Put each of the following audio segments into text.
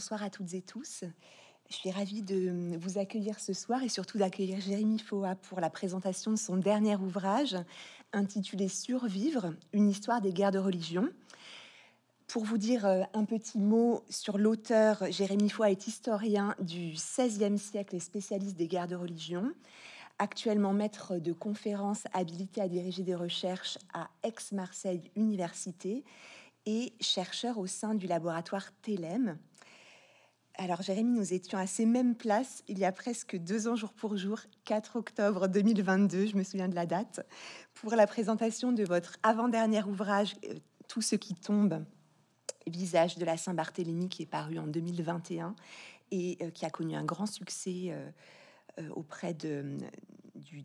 bonsoir à toutes et tous. Je suis ravie de vous accueillir ce soir et surtout d'accueillir Jérémy Foa pour la présentation de son dernier ouvrage intitulé Survivre, une histoire des guerres de religion. Pour vous dire euh, un petit mot sur l'auteur, Jérémy Foa est historien du XVIe siècle et spécialiste des guerres de religion, actuellement maître de conférences habilité à diriger des recherches à Aix-Marseille Université et chercheur au sein du laboratoire TELEM, alors Jérémy, nous étions à ces mêmes places il y a presque deux ans jour pour jour, 4 octobre 2022, je me souviens de la date, pour la présentation de votre avant-dernier ouvrage, euh, Tout ce qui tombe, Visage de la Saint-Barthélemy, qui est paru en 2021 et euh, qui a connu un grand succès euh, auprès du,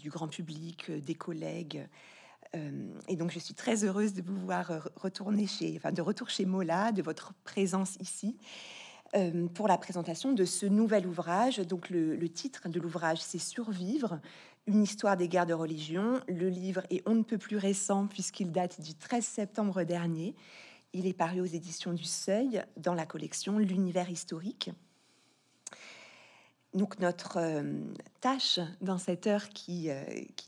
grand public, des collègues. Et donc, je suis très heureuse de vous voir retourner chez, enfin, de retour chez Mola, de votre présence ici. Euh, pour la présentation de ce nouvel ouvrage. Donc le, le titre de l'ouvrage, c'est Survivre, une histoire des guerres de religion. Le livre est on ne peut plus récent puisqu'il date du 13 septembre dernier. Il est paru aux éditions du Seuil dans la collection L'univers historique. Donc notre euh, tâche dans cette heure qui, euh,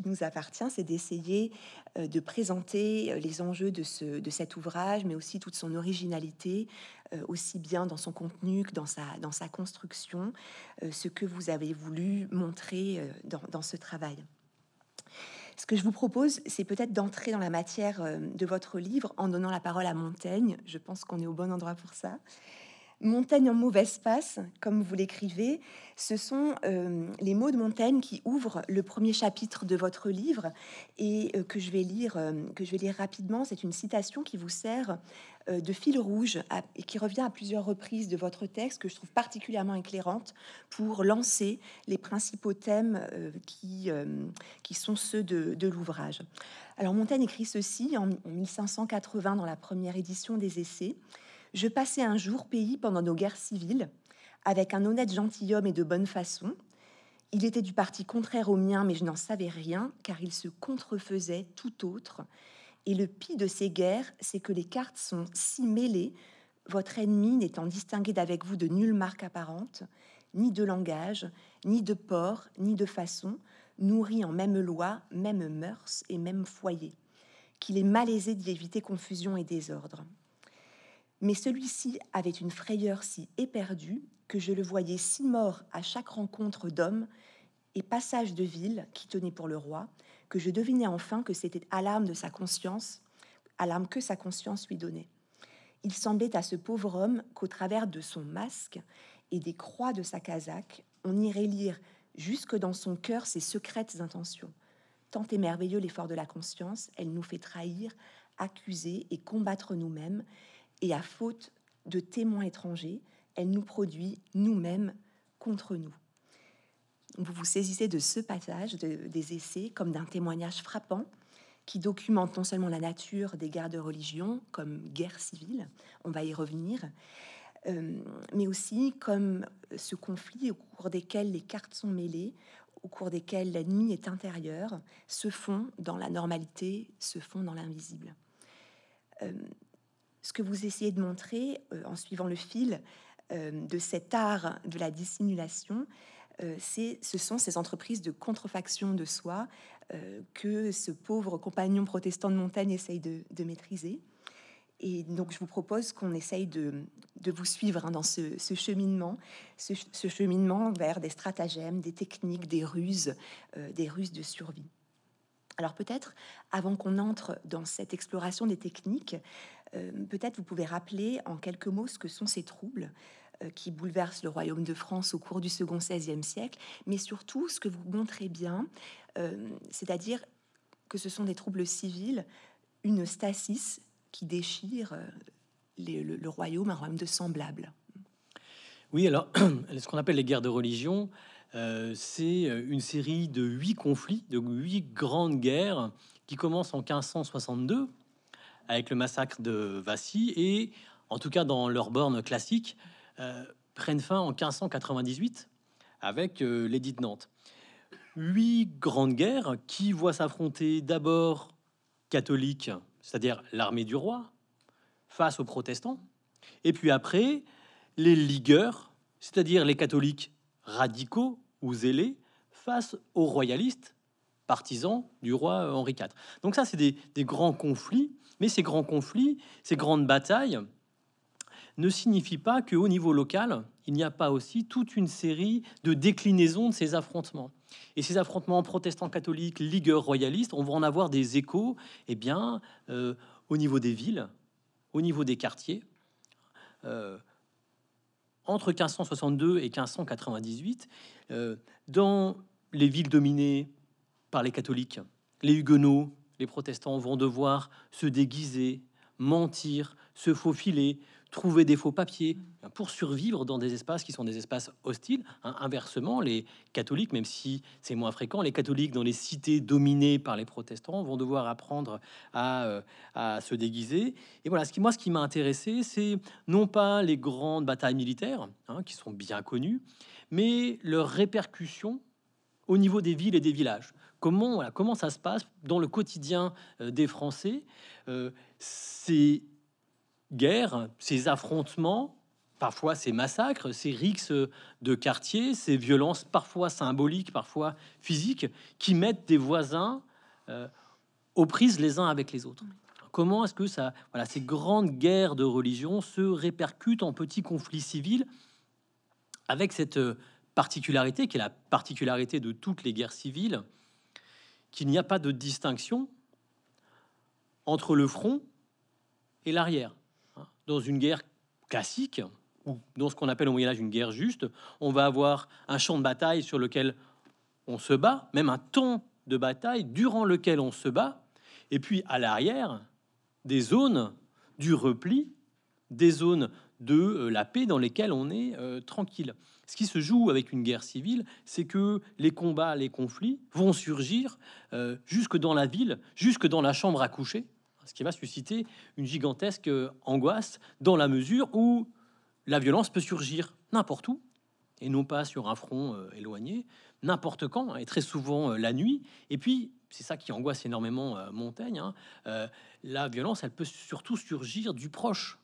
nous appartient, c'est d'essayer euh, de présenter les enjeux de, cet ouvrage, mais aussi toute son originalité, aussi bien dans son contenu que dans sa, dans sa construction, ce que vous avez voulu montrer dans, dans ce travail. Ce que je vous propose, c'est peut-être d'entrer dans la matière de votre livre en donnant la parole à Montaigne. Je pense qu'on est au bon endroit pour ça. Montaigne en mauvaise passe, comme vous l'écrivez, ce sont euh, les mots de Montaigne qui ouvrent le premier chapitre de votre livre et euh, que je vais lire, euh, que je vais rapidement. C'est une citation qui vous sert de fil rouge et qui revient à plusieurs reprises de votre texte que je trouve particulièrement éclairante pour lancer les principaux thèmes qui, qui sont ceux de, l'ouvrage. Alors Montaigne écrit ceci en 1580 dans la première édition des Essais. Je passais un jour pays pendant nos guerres civiles avec un honnête gentilhomme et de bonne façon. Il était du parti contraire au mien, mais je n'en savais rien, car il se contrefaisait tout autre. Et le pis de ces guerres, c'est que les cartes sont si mêlées, votre ennemi n'étant distingué d'avec vous de nulle marque apparente, ni de langage, ni de port, ni de façon, nourri en même loi, même mœurs et même foyer, qu'il est malaisé d'y éviter confusion et désordre. Mais celui-ci avait une frayeur si éperdue que je le voyais si mort à chaque rencontre d'hommes et passage de ville qui tenait pour le roi, que je devinais enfin que c'était alarme de sa conscience, alarme que sa conscience lui donnait. Il semblait à ce pauvre homme qu'au travers de son masque et des croix de sa casaque, on irait lire jusque dans son cœur ses secrètes intentions. Tant est merveilleux l'effort de la conscience, elle nous fait trahir, accuser et combattre nous-mêmes, et à faute de témoins étrangers, elle nous produit nous-mêmes contre nous. Vous vous saisissez de ce passage de, des essais comme d'un témoignage frappant qui documente non seulement la nature des guerres de religion comme guerre civile, on va y revenir, euh, mais aussi comme ce conflit au cours desquels les cartes sont mêlées, au cours desquels l'ennemi est intérieur, se font dans la normalité, se font dans l'invisible. Euh, ce que vous essayez de montrer euh, en suivant le fil euh, de cet art de la dissimulation, euh, c'est, ce sont ces entreprises de contrefaction de soi que ce pauvre compagnon protestant de Montaigne essaye de, maîtriser. Et donc, je vous propose qu'on essaye de, vous suivre hein, dans ce, cheminement, ce, cheminement vers des stratagèmes, des techniques, des ruses, des ruses de survie. Alors peut-être, avant qu'on entre dans cette exploration des techniques, euh, peut-être vous pouvez rappeler en quelques mots ce que sont ces troubles euh, qui bouleversent le royaume de France au cours du second XVIe siècle, mais surtout ce que vous montrez bien, euh, c'est-à-dire que ce sont des troubles civils, une stasis qui déchire le, royaume, un royaume de semblables. Oui, alors ce qu'on appelle les guerres de religion, c'est une série de huit conflits, de huit grandes guerres qui commencent en 1562 avec le massacre de Vassy et, en tout cas dans leurs bornes classiques, euh, prennent fin en 1598 avec euh, l'édit de Nantes. Huit grandes guerres qui voient s'affronter d'abord catholiques, c'est-à-dire l'armée du roi, face aux protestants, et puis après les ligueurs, c'est-à-dire les catholiques radicaux ou zélés, face aux royalistes, partisans du roi Henri IV. Donc ça, c'est des, grands conflits mais ces grands conflits, ces grandes batailles ne signifient pas qu'au niveau local, il n'y a pas aussi toute une série de déclinaisons de ces affrontements. Et ces affrontements protestants catholiques, ligueurs royalistes, on va en avoir des échos et eh bien, euh, au niveau des villes, au niveau des quartiers. Euh, entre 1562 et 1598, euh, dans les villes dominées par les catholiques, les huguenots, les protestants vont devoir se déguiser, mentir, se faufiler, trouver des faux papiers pour survivre dans des espaces qui sont des espaces hostiles. Hein. Inversement, les catholiques, même si c'est moins fréquent, les catholiques dans les cités dominées par les protestants vont devoir apprendre à, euh, se déguiser. Et voilà, ce qui, moi, ce qui m'a intéressé, c'est non pas les grandes batailles militaires, hein, qui sont bien connues, mais leurs répercussions au niveau des villes et des villages. Comment, ça se passe dans le quotidien euh, des Français euh, Ces guerres, ces affrontements, parfois ces massacres, ces rixes de quartier, ces violences parfois symboliques, parfois physiques, qui mettent des voisins euh, aux prises les uns avec les autres. Comment est-ce que ça, ces grandes guerres de religion se répercutent en petits conflits civils avec cette particularité qui est la particularité de toutes les guerres civiles, qu'il n'y a pas de distinction entre le front et l'arrière. Dans une guerre classique, ou dans ce qu'on appelle au Moyen Âge une guerre juste, on va avoir un champ de bataille sur lequel on se bat, même un temps de bataille durant lequel on se bat, et puis à l'arrière, des zones du repli, des zones de euh, la paix dans lesquelles on est euh, tranquille. Ce qui se joue avec une guerre civile, c'est que les combats, les conflits vont surgir euh, jusque dans la ville, jusque dans la chambre à coucher, ce qui va susciter une gigantesque euh, angoisse dans la mesure où la violence peut surgir n'importe où, et non pas sur un front euh, éloigné, n'importe quand, et très souvent la nuit. Et puis, c'est ça qui angoisse énormément Montaigne, hein, la violence, elle peut surtout surgir du proche,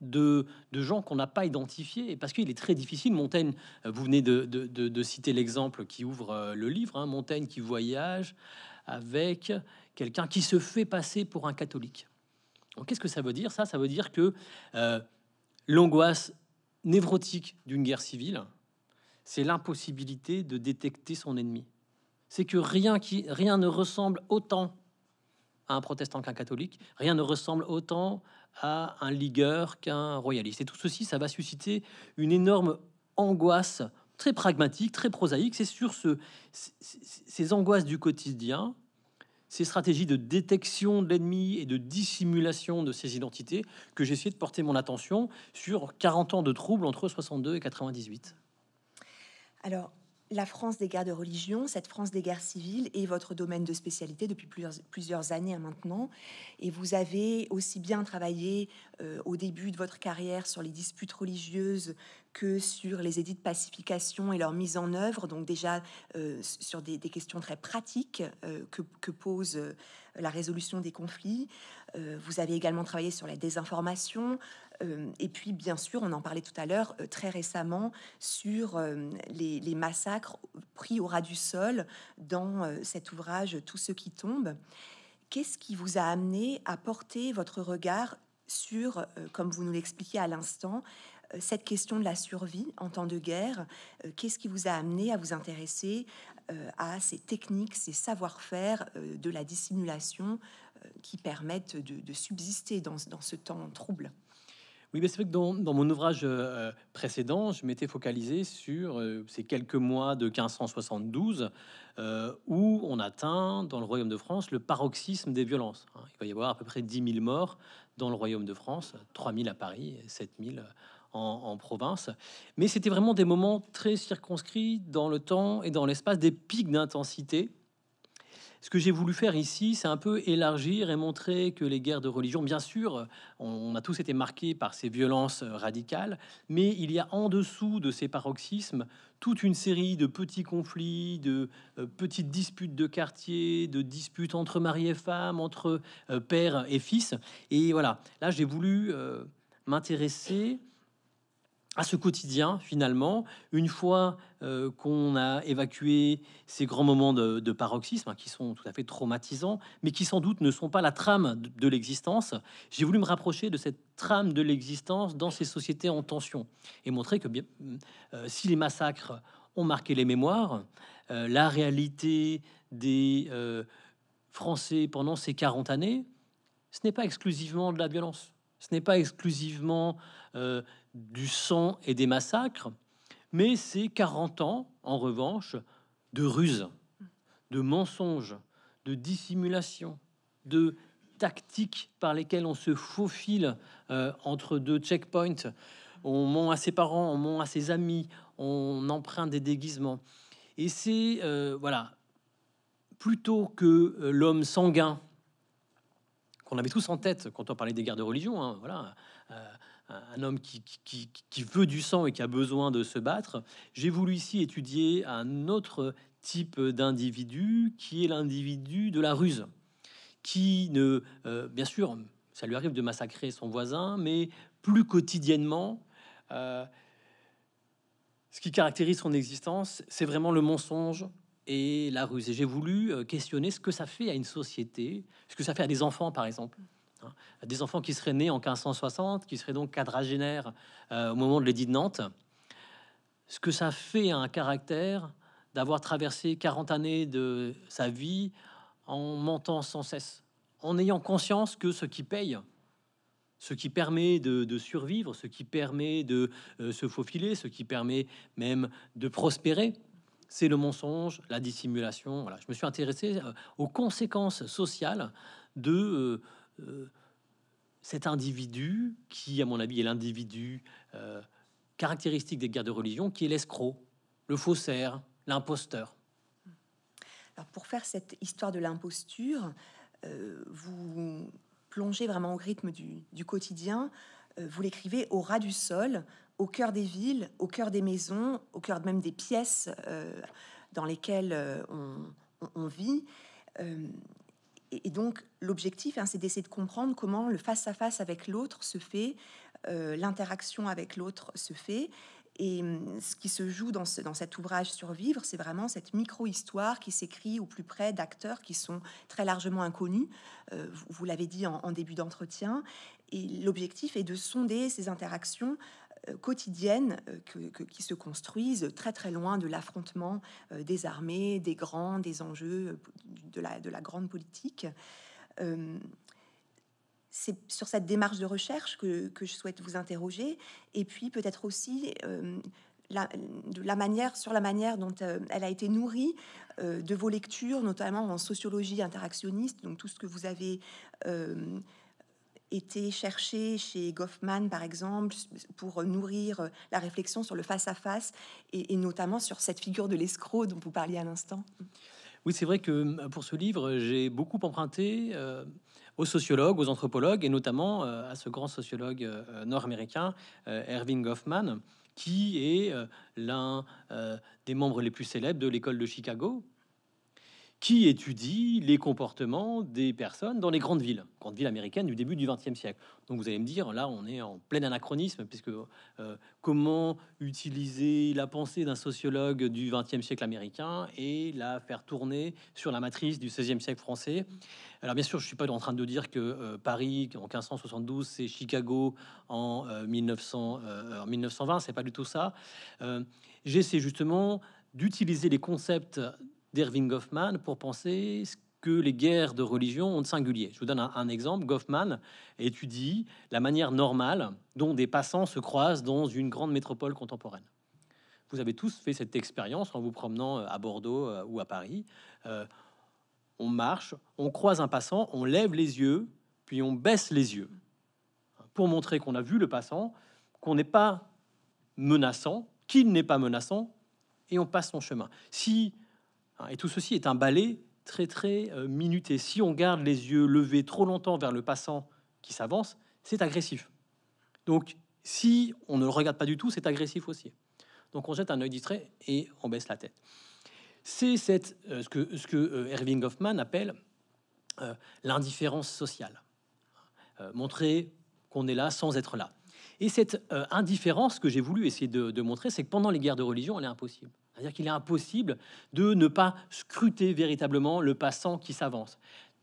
de, gens qu'on n'a pas identifiés, parce qu'il est très difficile. Montaigne, euh, vous venez de, citer l'exemple qui ouvre euh, le livre, hein, Montaigne qui voyage avec quelqu'un qui se fait passer pour un catholique. Qu'est-ce que ça veut dire ça Ça veut dire que euh, l'angoisse névrotique d'une guerre civile, c'est l'impossibilité de détecter son ennemi. C'est que rien, qui, rien ne ressemble autant à un protestant qu'un catholique, rien ne ressemble autant à un ligueur qu'un royaliste. Et tout ceci, ça va susciter une énorme angoisse très pragmatique, très prosaïque. C'est sur ce, ces angoisses du quotidien, ces stratégies de détection de l'ennemi et de dissimulation de ses identités que j'ai essayé de porter mon attention sur 40 ans de troubles entre 62 et 98. Alors, la France des guerres de religion, cette France des guerres civiles est votre domaine de spécialité depuis plusieurs, années hein, maintenant. Et vous avez aussi bien travaillé euh, au début de votre carrière sur les disputes religieuses que sur les édits de pacification et leur mise en œuvre, donc déjà euh, sur des, questions très pratiques euh, que, pose la résolution des conflits. vous avez également travaillé sur la désinformation, euh, et puis, bien sûr, on en parlait tout à l'heure, euh, très récemment, sur euh, les, massacres pris au ras du sol dans cet ouvrage Tous ceux qui tombent. Qu'est-ce qui vous a amené à porter votre regard sur, comme vous nous l'expliquiez à l'instant, cette question de la survie en temps de guerre, qu'est-ce qui vous a amené à vous intéresser à ces techniques, ces savoir-faire de la dissimulation qui permettent de, subsister dans, dans, ce temps trouble oui, mais c'est vrai que dans, mon ouvrage euh, précédent, je m'étais focalisé sur euh, ces quelques mois de 1572 euh, où on atteint dans le royaume de France le paroxysme des violences. Hein. Il va y avoir à peu près 10 000 morts dans le royaume de France, 3 000 à Paris, 7 000 en, en province. Mais c'était vraiment des moments très circonscrits dans le temps et dans l'espace, des pics d'intensité ce que j'ai voulu faire ici, c'est un peu élargir et montrer que les guerres de religion, bien sûr, on, a tous été marqués par ces violences euh, radicales, mais il y a en dessous de ces paroxysmes toute une série de petits conflits, de euh, petites disputes de quartier, de disputes entre mari et femme, entre euh, père et fils. Et voilà, là j'ai voulu m'intéresser à ce quotidien finalement, une fois euh, qu'on a évacué ces grands moments de, paroxysme hein, qui sont tout à fait traumatisants, mais qui sans doute ne sont pas la trame de, l'existence, j'ai voulu me rapprocher de cette trame de l'existence dans ces sociétés en tension et montrer que bien, euh, si les massacres ont marqué les mémoires, euh, la réalité des Français pendant ces 40 années, ce n'est pas exclusivement de la violence. Ce n'est pas exclusivement euh, du sang et des massacres, mais c'est 40 ans, en revanche, de ruses, de mensonges, de dissimulation, de tactiques par lesquelles on se faufile euh, entre deux checkpoints. On ment à ses parents, on ment à ses amis, on emprunte des déguisements. Et c'est, euh, voilà, plutôt que l'homme sanguin qu'on avait tous en tête quand on parlait des guerres de religion. Hein, voilà, euh, un homme qui, veut du sang et qui a besoin de se battre. J'ai voulu ici étudier un autre type d'individu qui est l'individu de la ruse, qui ne, euh, bien sûr, ça lui arrive de massacrer son voisin, mais plus quotidiennement. Euh, ce qui caractérise son existence, c'est vraiment le mensonge, et la ruse. Et j'ai voulu euh, questionner ce que ça fait à une société, ce que ça fait à des enfants, par exemple. Hein, des enfants qui seraient nés en 1560, qui seraient donc quadragénaires euh, au moment de l'édit de Nantes. Ce que ça fait à un caractère d'avoir traversé 40 années de sa vie en mentant sans cesse, en ayant conscience que ce qui paye, ce qui permet de, survivre, ce qui permet de euh, se faufiler, ce qui permet même de prospérer, c'est le mensonge, la dissimulation. Je me suis intéressé euh, aux conséquences sociales de euh, euh, cet individu qui, à mon avis, est l'individu caractéristique des guerres de religion, qui est l'escroc, le faussaire, l'imposteur. pour faire cette histoire de l'imposture, vous plongez vraiment au rythme du quotidien. Vous l'écrivez au ras du sol au cœur des villes, au cœur des maisons, au cœur même des pièces euh, dans lesquelles euh, on, vit. Euh, et, donc l'objectif, hein, c'est d'essayer de comprendre comment le face-à-face avec l'autre se fait, l'interaction avec l'autre se fait. Et hum, ce qui se joue dans, ce, dans cet ouvrage Survivre, c'est vraiment cette micro-histoire qui s'écrit au plus près d'acteurs qui sont très largement inconnus. vous, l'avez dit en, en début d'entretien. Et l'objectif est de sonder ces interactions euh, quotidienne euh, qui se construisent très très loin de l'affrontement euh, des armées, des grands, des enjeux de la, de la grande politique. c'est sur cette démarche de recherche que, je souhaite vous interroger, et puis peut-être aussi la, la manière, sur la manière dont elle a été nourrie de vos lectures, notamment en sociologie interactionniste, donc tout ce que vous avez été cherché chez Goffman, par exemple, pour nourrir euh, la réflexion sur le face-à-face et, notamment sur cette figure de l'escroc dont vous parliez à l'instant Oui, c'est vrai que euh, pour ce livre, j'ai beaucoup emprunté euh, aux sociologues, aux anthropologues et notamment à ce grand sociologue nord-américain, Erving Goffman qui est l'un des membres les plus célèbres de l'école de Chicago, qui étudie les comportements des personnes dans les grandes villes, grandes villes américaines du début du XXe siècle. Donc vous allez me dire, là on est en plein anachronisme, puisque euh, comment utiliser la pensée d'un sociologue du XXe siècle américain et la faire tourner sur la matrice du XVIe siècle français Alors bien sûr, je suis pas en train de dire que euh, Paris en 1572, c'est Chicago en, 1900, euh, en 1920, c'est pas du tout ça. J'essaie justement d'utiliser les concepts d'Irving Goffman pour penser ce que les guerres de religion ont de singulier. Je vous donne un, exemple. Goffman étudie la manière normale dont des passants se croisent dans une grande métropole contemporaine. Vous avez tous fait cette expérience en vous promenant euh, à Bordeaux euh, ou à Paris. Euh, on marche, on croise un passant, on lève les yeux, puis on baisse les yeux hein, pour montrer qu'on a vu le passant, qu'on n'est pas menaçant, qu'il n'est pas menaçant, et on passe son chemin. Si Hein, et tout ceci est un ballet très très euh, minuté. Si on garde les yeux levés trop longtemps vers le passant qui s'avance, c'est agressif. Donc si on ne le regarde pas du tout, c'est agressif aussi. Donc on jette un œil distrait et on baisse la tête. C'est euh, ce que, ce que Irving euh, Hoffman appelle l'indifférence sociale. montrer qu'on est là sans être là. Et cette indifférence que j'ai voulu essayer de montrer, c'est que pendant les guerres de religion, elle est impossible. C'est-à-dire qu'il est impossible de ne pas scruter véritablement le passant qui s'avance.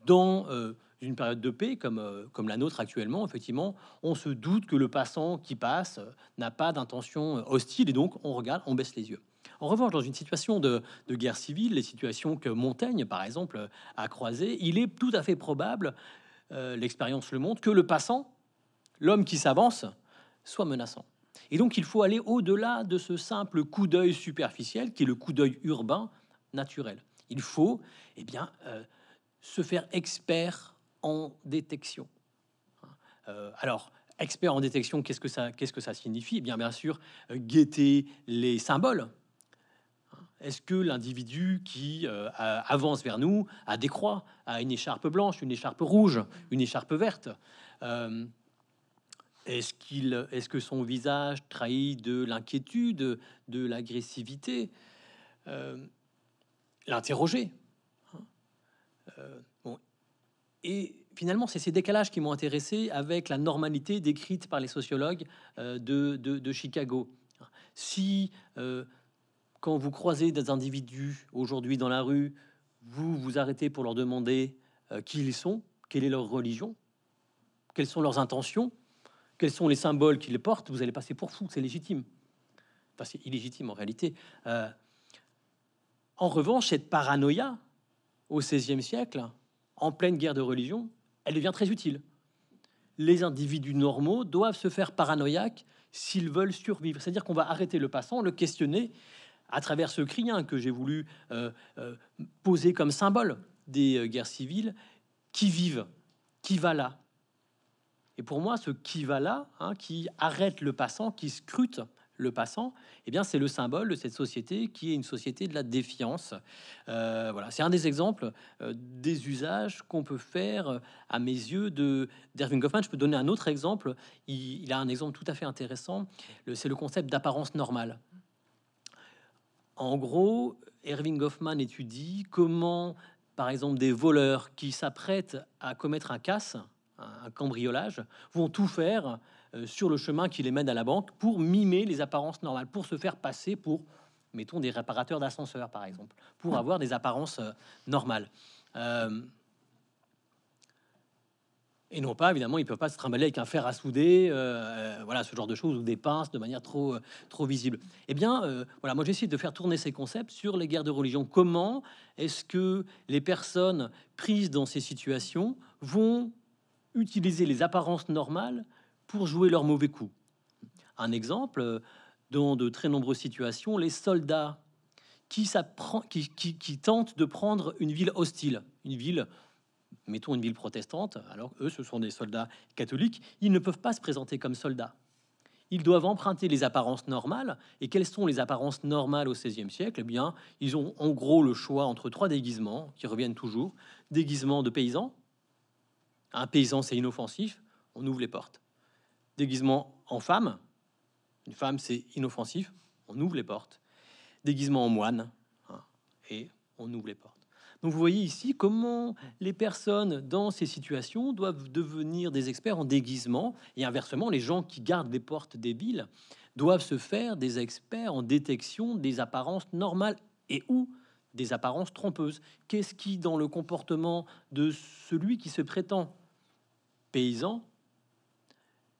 Dans euh, une période de paix comme, euh, comme la nôtre actuellement, effectivement, on se doute que le passant qui passe euh, n'a pas d'intention hostile et donc on regarde, on baisse les yeux. En revanche, dans une situation de, de, guerre civile, les situations que Montaigne, par exemple, a croisées, il est tout à fait probable, l'expérience le montre, que le passant, l'homme qui s'avance, soit menaçant. Et donc il faut aller au-delà de ce simple coup d'œil superficiel qui est le coup d'œil urbain naturel. Il faut eh bien, euh, se faire expert en détection. Euh, alors, expert en détection, qu'est-ce que ça, signifie eh bien, bien sûr, euh, guetter les symboles. Est-ce que l'individu qui avance vers nous a des croix, a une écharpe blanche, une écharpe rouge, une écharpe verte est-ce qu'il, est que son visage trahit de l'inquiétude, de l'agressivité euh, L'interroger. Hein euh, Et finalement, c'est ces décalages qui m'ont intéressé avec la normalité décrite par les sociologues euh, de, Chicago. Si quand vous croisez des individus aujourd'hui dans la rue, vous vous arrêtez pour leur demander qui ils sont, quelle est leur religion, quelles sont leurs intentions, quels sont les symboles qui les portent, vous allez passer pour fou, c'est légitime. Enfin, c'est illégitime en réalité. Euh, en revanche, cette paranoïa au XVIe siècle, en pleine guerre de religion, elle devient très utile. Les individus normaux doivent se faire paranoïaques s'ils veulent survivre. C'est-à-dire qu'on va arrêter le passant, le questionner à travers ce cri que j'ai voulu euh, euh, poser comme symbole des guerres civiles. Qui vivent Qui va là et pour moi, ce qui va là, hein, qui arrête le passant, qui scrute le passant, eh bien, c'est le symbole de cette société qui est une société de la défiance. Euh, voilà, c'est un des exemples euh, des usages qu'on peut faire, euh, à mes yeux, de d'Erving Goffman. Je peux donner un autre exemple. Il, il a un exemple tout à fait intéressant. C'est le concept d'apparence normale. En gros, Erving Goffman étudie comment, par exemple, des voleurs qui s'apprêtent à commettre un casse un cambriolage, vont tout faire euh, sur le chemin qui les mène à la banque pour mimer les apparences normales, pour se faire passer pour, mettons, des réparateurs d'ascenseurs, par exemple, pour ah. avoir des apparences euh, normales. Euh, et non pas, évidemment, ils peuvent pas se trimballer avec un fer à souder, voilà, ce genre de choses, ou des pinces de manière trop, trop visible. Eh bien, voilà, moi j'essaie de faire tourner ces concepts sur les guerres de religion. Comment est-ce que les personnes prises dans ces situations vont utiliser les apparences normales pour jouer leur mauvais coup. Un exemple, dans de très nombreuses situations, les soldats qui, qui, tentent de prendre une ville hostile, une ville mettons une ville protestante, alors eux, ce sont des soldats catholiques, ils ne peuvent pas se présenter comme soldats. Ils doivent emprunter les apparences normales. Et quelles sont les apparences normales au XVIe siècle Eh bien, ils ont en gros le choix entre trois déguisements qui reviennent toujours déguisement de paysan, un paysan, c'est inoffensif, on ouvre les portes. Déguisement en femme, une femme, c'est inoffensif, on ouvre les portes. Déguisement en moine, hein, et on ouvre les portes. Donc vous voyez ici comment les personnes dans ces situations doivent devenir des experts en déguisement, et inversement, les gens qui gardent des portes débiles doivent se faire des experts en détection des apparences normales et ou des apparences trompeuses. Qu'est-ce qui, dans le comportement de celui qui se prétend paysan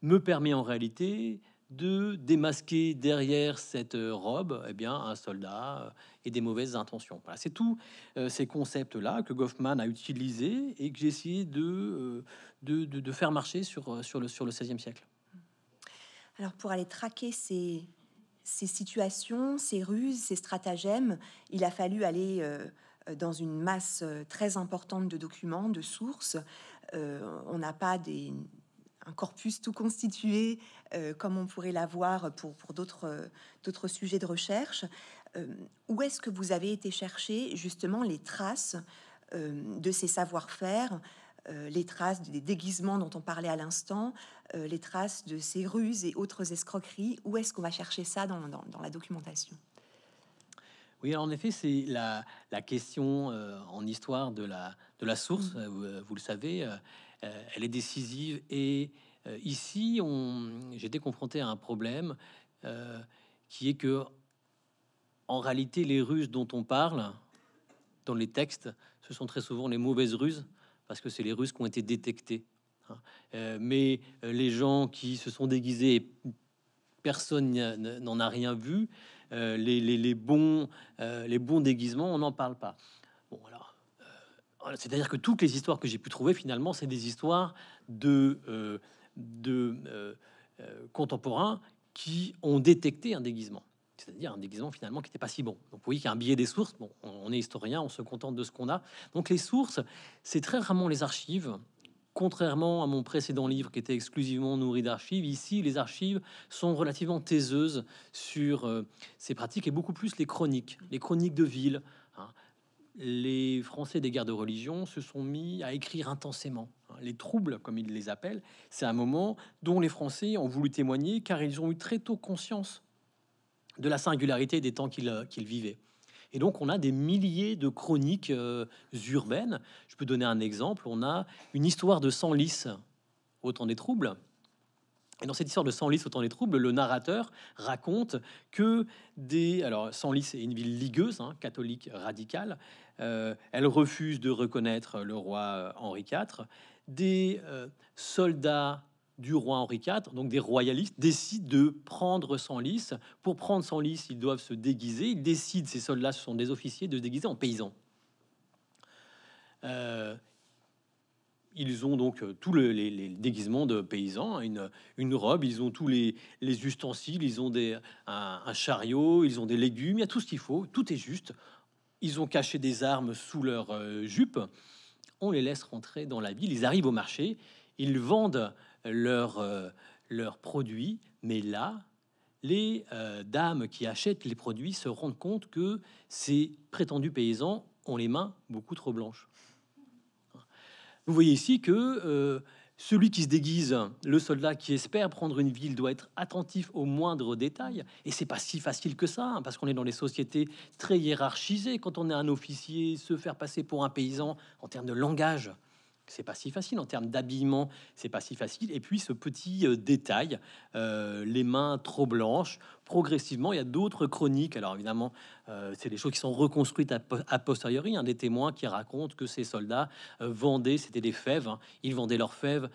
me permet en réalité de démasquer derrière cette euh, robe eh bien, un soldat euh, et des mauvaises intentions. c'est tous euh, ces concepts-là que Goffman a utilisé et que j'ai essayé de, de, faire marcher sur, sur, le, sur le 16e siècle. Alors pour aller traquer ces, ces situations, ces ruses, ces stratagèmes, il a fallu aller... dans une masse très importante de documents, de sources, euh, on n'a pas un corpus tout constitué euh, comme on pourrait l'avoir pour, euh, d'autres, sujets de recherche. où est-ce que vous avez été chercher justement les traces de ces savoir-faire les traces des déguisements dont on parlait à l'instant, les traces de ces ruses et autres escroqueries, où est-ce qu'on va chercher ça dans la documentation oui, alors en effet, c'est la, question euh, en histoire de la, source, mm. euh, vous, le savez, euh, elle est décisive. Et ici, j'étais confronté à un problème qui est que, en réalité, les ruses dont on parle dans les textes, ce sont très souvent les mauvaises ruses, parce que c'est les ruses qui ont été détectées. Hein. mais les gens qui se sont déguisés, personne n'en a rien vu. Euh, les, bons, euh, les bons déguisements, on n'en parle pas. Euh, c'est-à-dire que toutes les histoires que j'ai pu trouver, finalement, c'est des histoires de, contemporains qui ont détecté un déguisement. C'est-à-dire un déguisement finalement qui n'était pas si bon. Donc vous voyez qu'il y a un billet des sources. on est historien, on se contente de ce qu'on a. Donc les sources, c'est très rarement les archives contrairement à mon précédent livre qui était exclusivement nourri d'archives, ici les archives sont relativement taiseuses sur euh, ces pratiques et beaucoup plus les chroniques, les chroniques de ville. Hein. Les Français des guerres de religion se sont mis à écrire intensément. Hein. Les troubles, comme ils les appellent, c'est un moment dont les Français ont voulu témoigner car ils ont eu très tôt conscience de la singularité des temps qu'ils euh, vivaient. Et donc, on a des milliers de chroniques euh, urbaines. Je peux donner un exemple. On a une histoire de Senlis au temps des troubles. Et dans cette histoire de Senlis au temps des troubles, le narrateur raconte que des... Alors, Senlis est une ville ligueuse, hein, catholique radicale. Euh, elle refuse de reconnaître le roi euh, Henri IV. Des soldats du roi Henri IV, donc des royalistes, décident de prendre sans lice. Pour prendre sans lice, ils doivent se déguiser. Ils décident, ces soldats, ce sont des officiers, de se déguiser en paysans. Euh, ils ont donc euh, tous les, déguisements de paysans, une, une, robe, ils ont tous les, ustensiles, ils ont des, un, chariot, ils ont des légumes, il y a tout ce qu'il faut, tout est juste. Ils ont caché des armes sous leur euh, jupe. On les laisse rentrer dans la ville, ils arrivent au marché, ils vendent euh, leurs leur produits, mais là, les euh, dames qui achètent les produits se rendent compte que ces prétendus paysans ont les mains beaucoup trop blanches. Vous voyez ici que euh, celui qui se déguise, le soldat qui espère prendre une ville, doit être attentif aux moindres détails. Et c'est pas si facile que ça, hein, parce qu'on est dans des sociétés très hiérarchisées. Quand on est un officier, se faire passer pour un paysan en termes de langage, c'est pas si facile en termes d'habillement, c'est pas si facile. Et puis ce petit euh, détail, euh, les mains trop blanches, progressivement, il y a d'autres chroniques. Alors évidemment, euh, c'est des choses qui sont reconstruites a, posteriori. Un des témoins qui raconte que ces soldats vendaient, c'était des fèves, hein. ils vendaient leurs fèves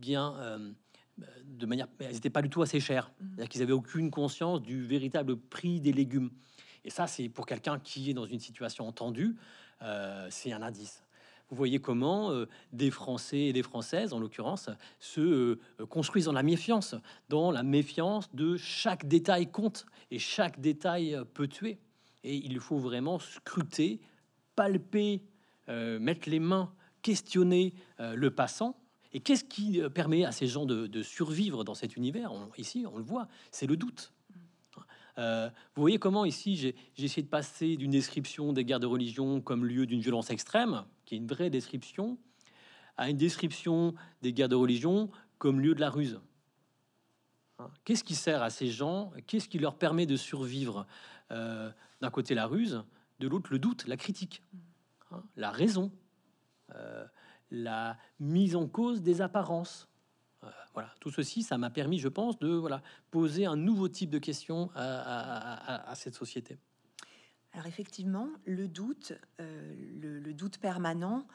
bien de manière, elles n'étaient pas du tout assez chères. Mmh. C'est-à-dire qu'ils n'avaient aucune conscience du véritable prix des légumes. Et ça, c'est pour quelqu'un qui est dans une situation tendue, c'est un indice. Vous voyez comment euh, des Français et des Françaises, en l'occurrence, se euh, construisent dans la méfiance, dans la méfiance de chaque détail compte et chaque détail euh, peut tuer. Et il faut vraiment scruter, palper, mettre les mains, questionner le passant. Et qu'est-ce qui permet à ces gens de, survivre dans cet univers Ici, on le voit, c'est le doute. vous voyez comment ici j'ai essayé de passer d'une description des guerres de religion comme lieu d'une violence extrême, qui est une vraie description, à une description des guerres de religion comme lieu de la ruse. Hein, qu'est-ce qui sert à ces gens Qu'est-ce qui leur permet de survivre euh, D'un côté la ruse, de l'autre le doute, la critique, hein, la raison, euh, la mise en cause des apparences. Euh, voilà, tout ceci, ça m'a permis, je pense, de voilà, poser un nouveau type de questions à cette société. Alors effectivement, le doute, euh, le, doute permanent,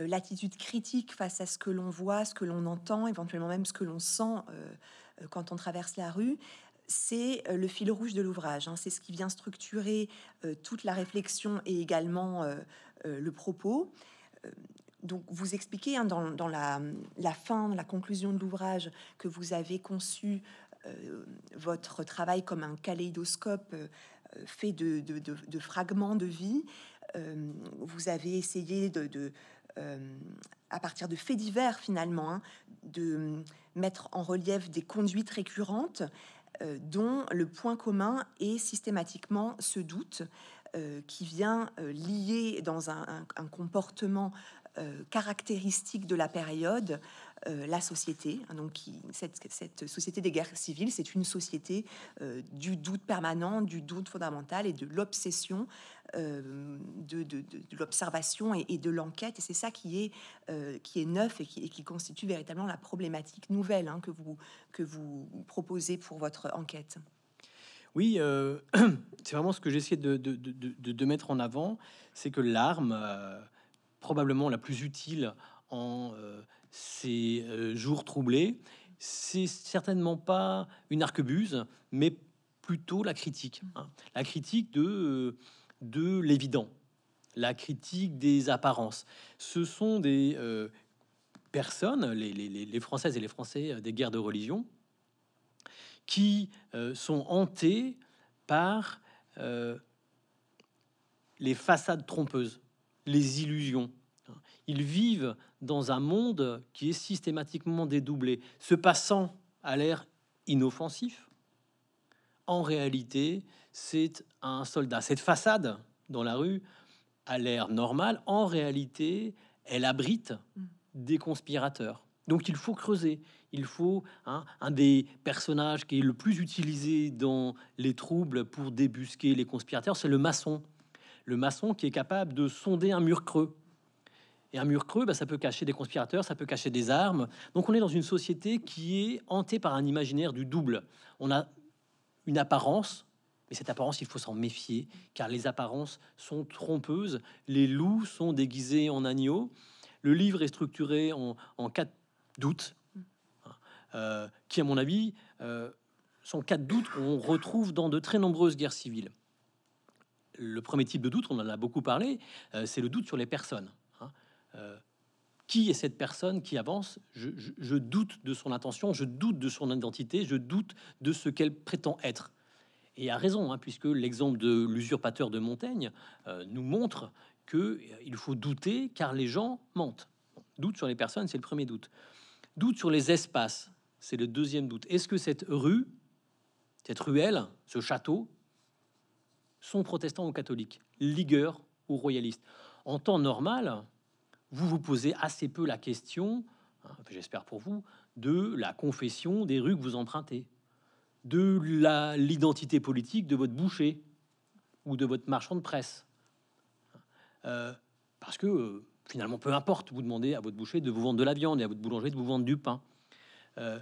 euh, l'attitude critique face à ce que l'on voit, ce que l'on entend, éventuellement même ce que l'on sent euh, quand on traverse la rue, c'est le fil rouge de l'ouvrage. Hein. C'est ce qui vient structurer toute la réflexion et également le propos. Donc, vous expliquez hein, dans, la, fin, la conclusion de l'ouvrage, que vous avez conçu votre travail comme un kaléidoscope fait de, fragments de vie. Euh, vous avez essayé de, euh, à partir de faits divers finalement, hein, de mettre en relief des conduites récurrentes euh, dont le point commun est systématiquement ce doute qui vient lier dans un comportement caractéristique de la période euh, la société. Hein, donc, cette, société des guerres civiles, c'est une société euh, du doute permanent, du doute fondamental et de l'obsession, euh, de, l'observation et, de l'enquête. Et c'est ça qui est, qui est neuf et qui, constitue véritablement la problématique nouvelle hein, que, vous, que vous proposez pour votre enquête. Oui, c'est vraiment ce que j'essaie de, de, mettre en avant, c'est que l'arme, probablement la plus utile en ces euh, jours troublés, c'est certainement pas une arquebuse, mais plutôt la critique. Hein. La critique euh, de, l'évident, la critique des apparences. Ce sont des euh, personnes, les, les, Françaises et les Français des guerres de religion, qui sont hantées par les façades trompeuses, les illusions, ils vivent dans un monde qui est systématiquement dédoublé, se passant à l'air inoffensif. En réalité, c'est un soldat. Cette façade dans la rue, a l'air normale. en réalité, elle abrite mm. des conspirateurs. Donc il faut creuser. Il faut hein, un des personnages qui est le plus utilisé dans les troubles pour débusquer les conspirateurs, c'est le maçon. Le maçon qui est capable de sonder un mur creux et un mur creux, bah, ça peut cacher des conspirateurs, ça peut cacher des armes. Donc on est dans une société qui est hantée par un imaginaire du double. On a une apparence, mais cette apparence, il faut s'en méfier, car les apparences sont trompeuses. Les loups sont déguisés en agneaux. Le livre est structuré en, quatre doutes, hein, euh, qui, à mon avis, euh, sont quatre doutes qu'on retrouve dans de très nombreuses guerres civiles. Le premier type de doute, on en a beaucoup parlé, euh, c'est le doute sur les personnes. Euh, qui est cette personne qui avance je, doute de son intention, je doute de son identité, je doute de ce qu'elle prétend être. Et à raison, hein, puisque l'exemple de l'usurpateur de Montaigne euh, nous montre qu'il euh, faut douter car les gens mentent. Doute sur les personnes, c'est le premier doute. Doute sur les espaces, c'est le deuxième doute. Est-ce que cette rue, cette ruelle, ce château, sont protestants ou catholiques, ligueurs ou royalistes En temps normal, vous vous posez assez peu la question, hein, j'espère pour vous, de la confession des rues que vous empruntez, de l'identité politique de votre boucher ou de votre marchand de presse. Euh, parce que euh, finalement, peu importe, vous demandez à votre boucher de vous vendre de la viande et à votre boulanger de vous vendre du pain. Euh,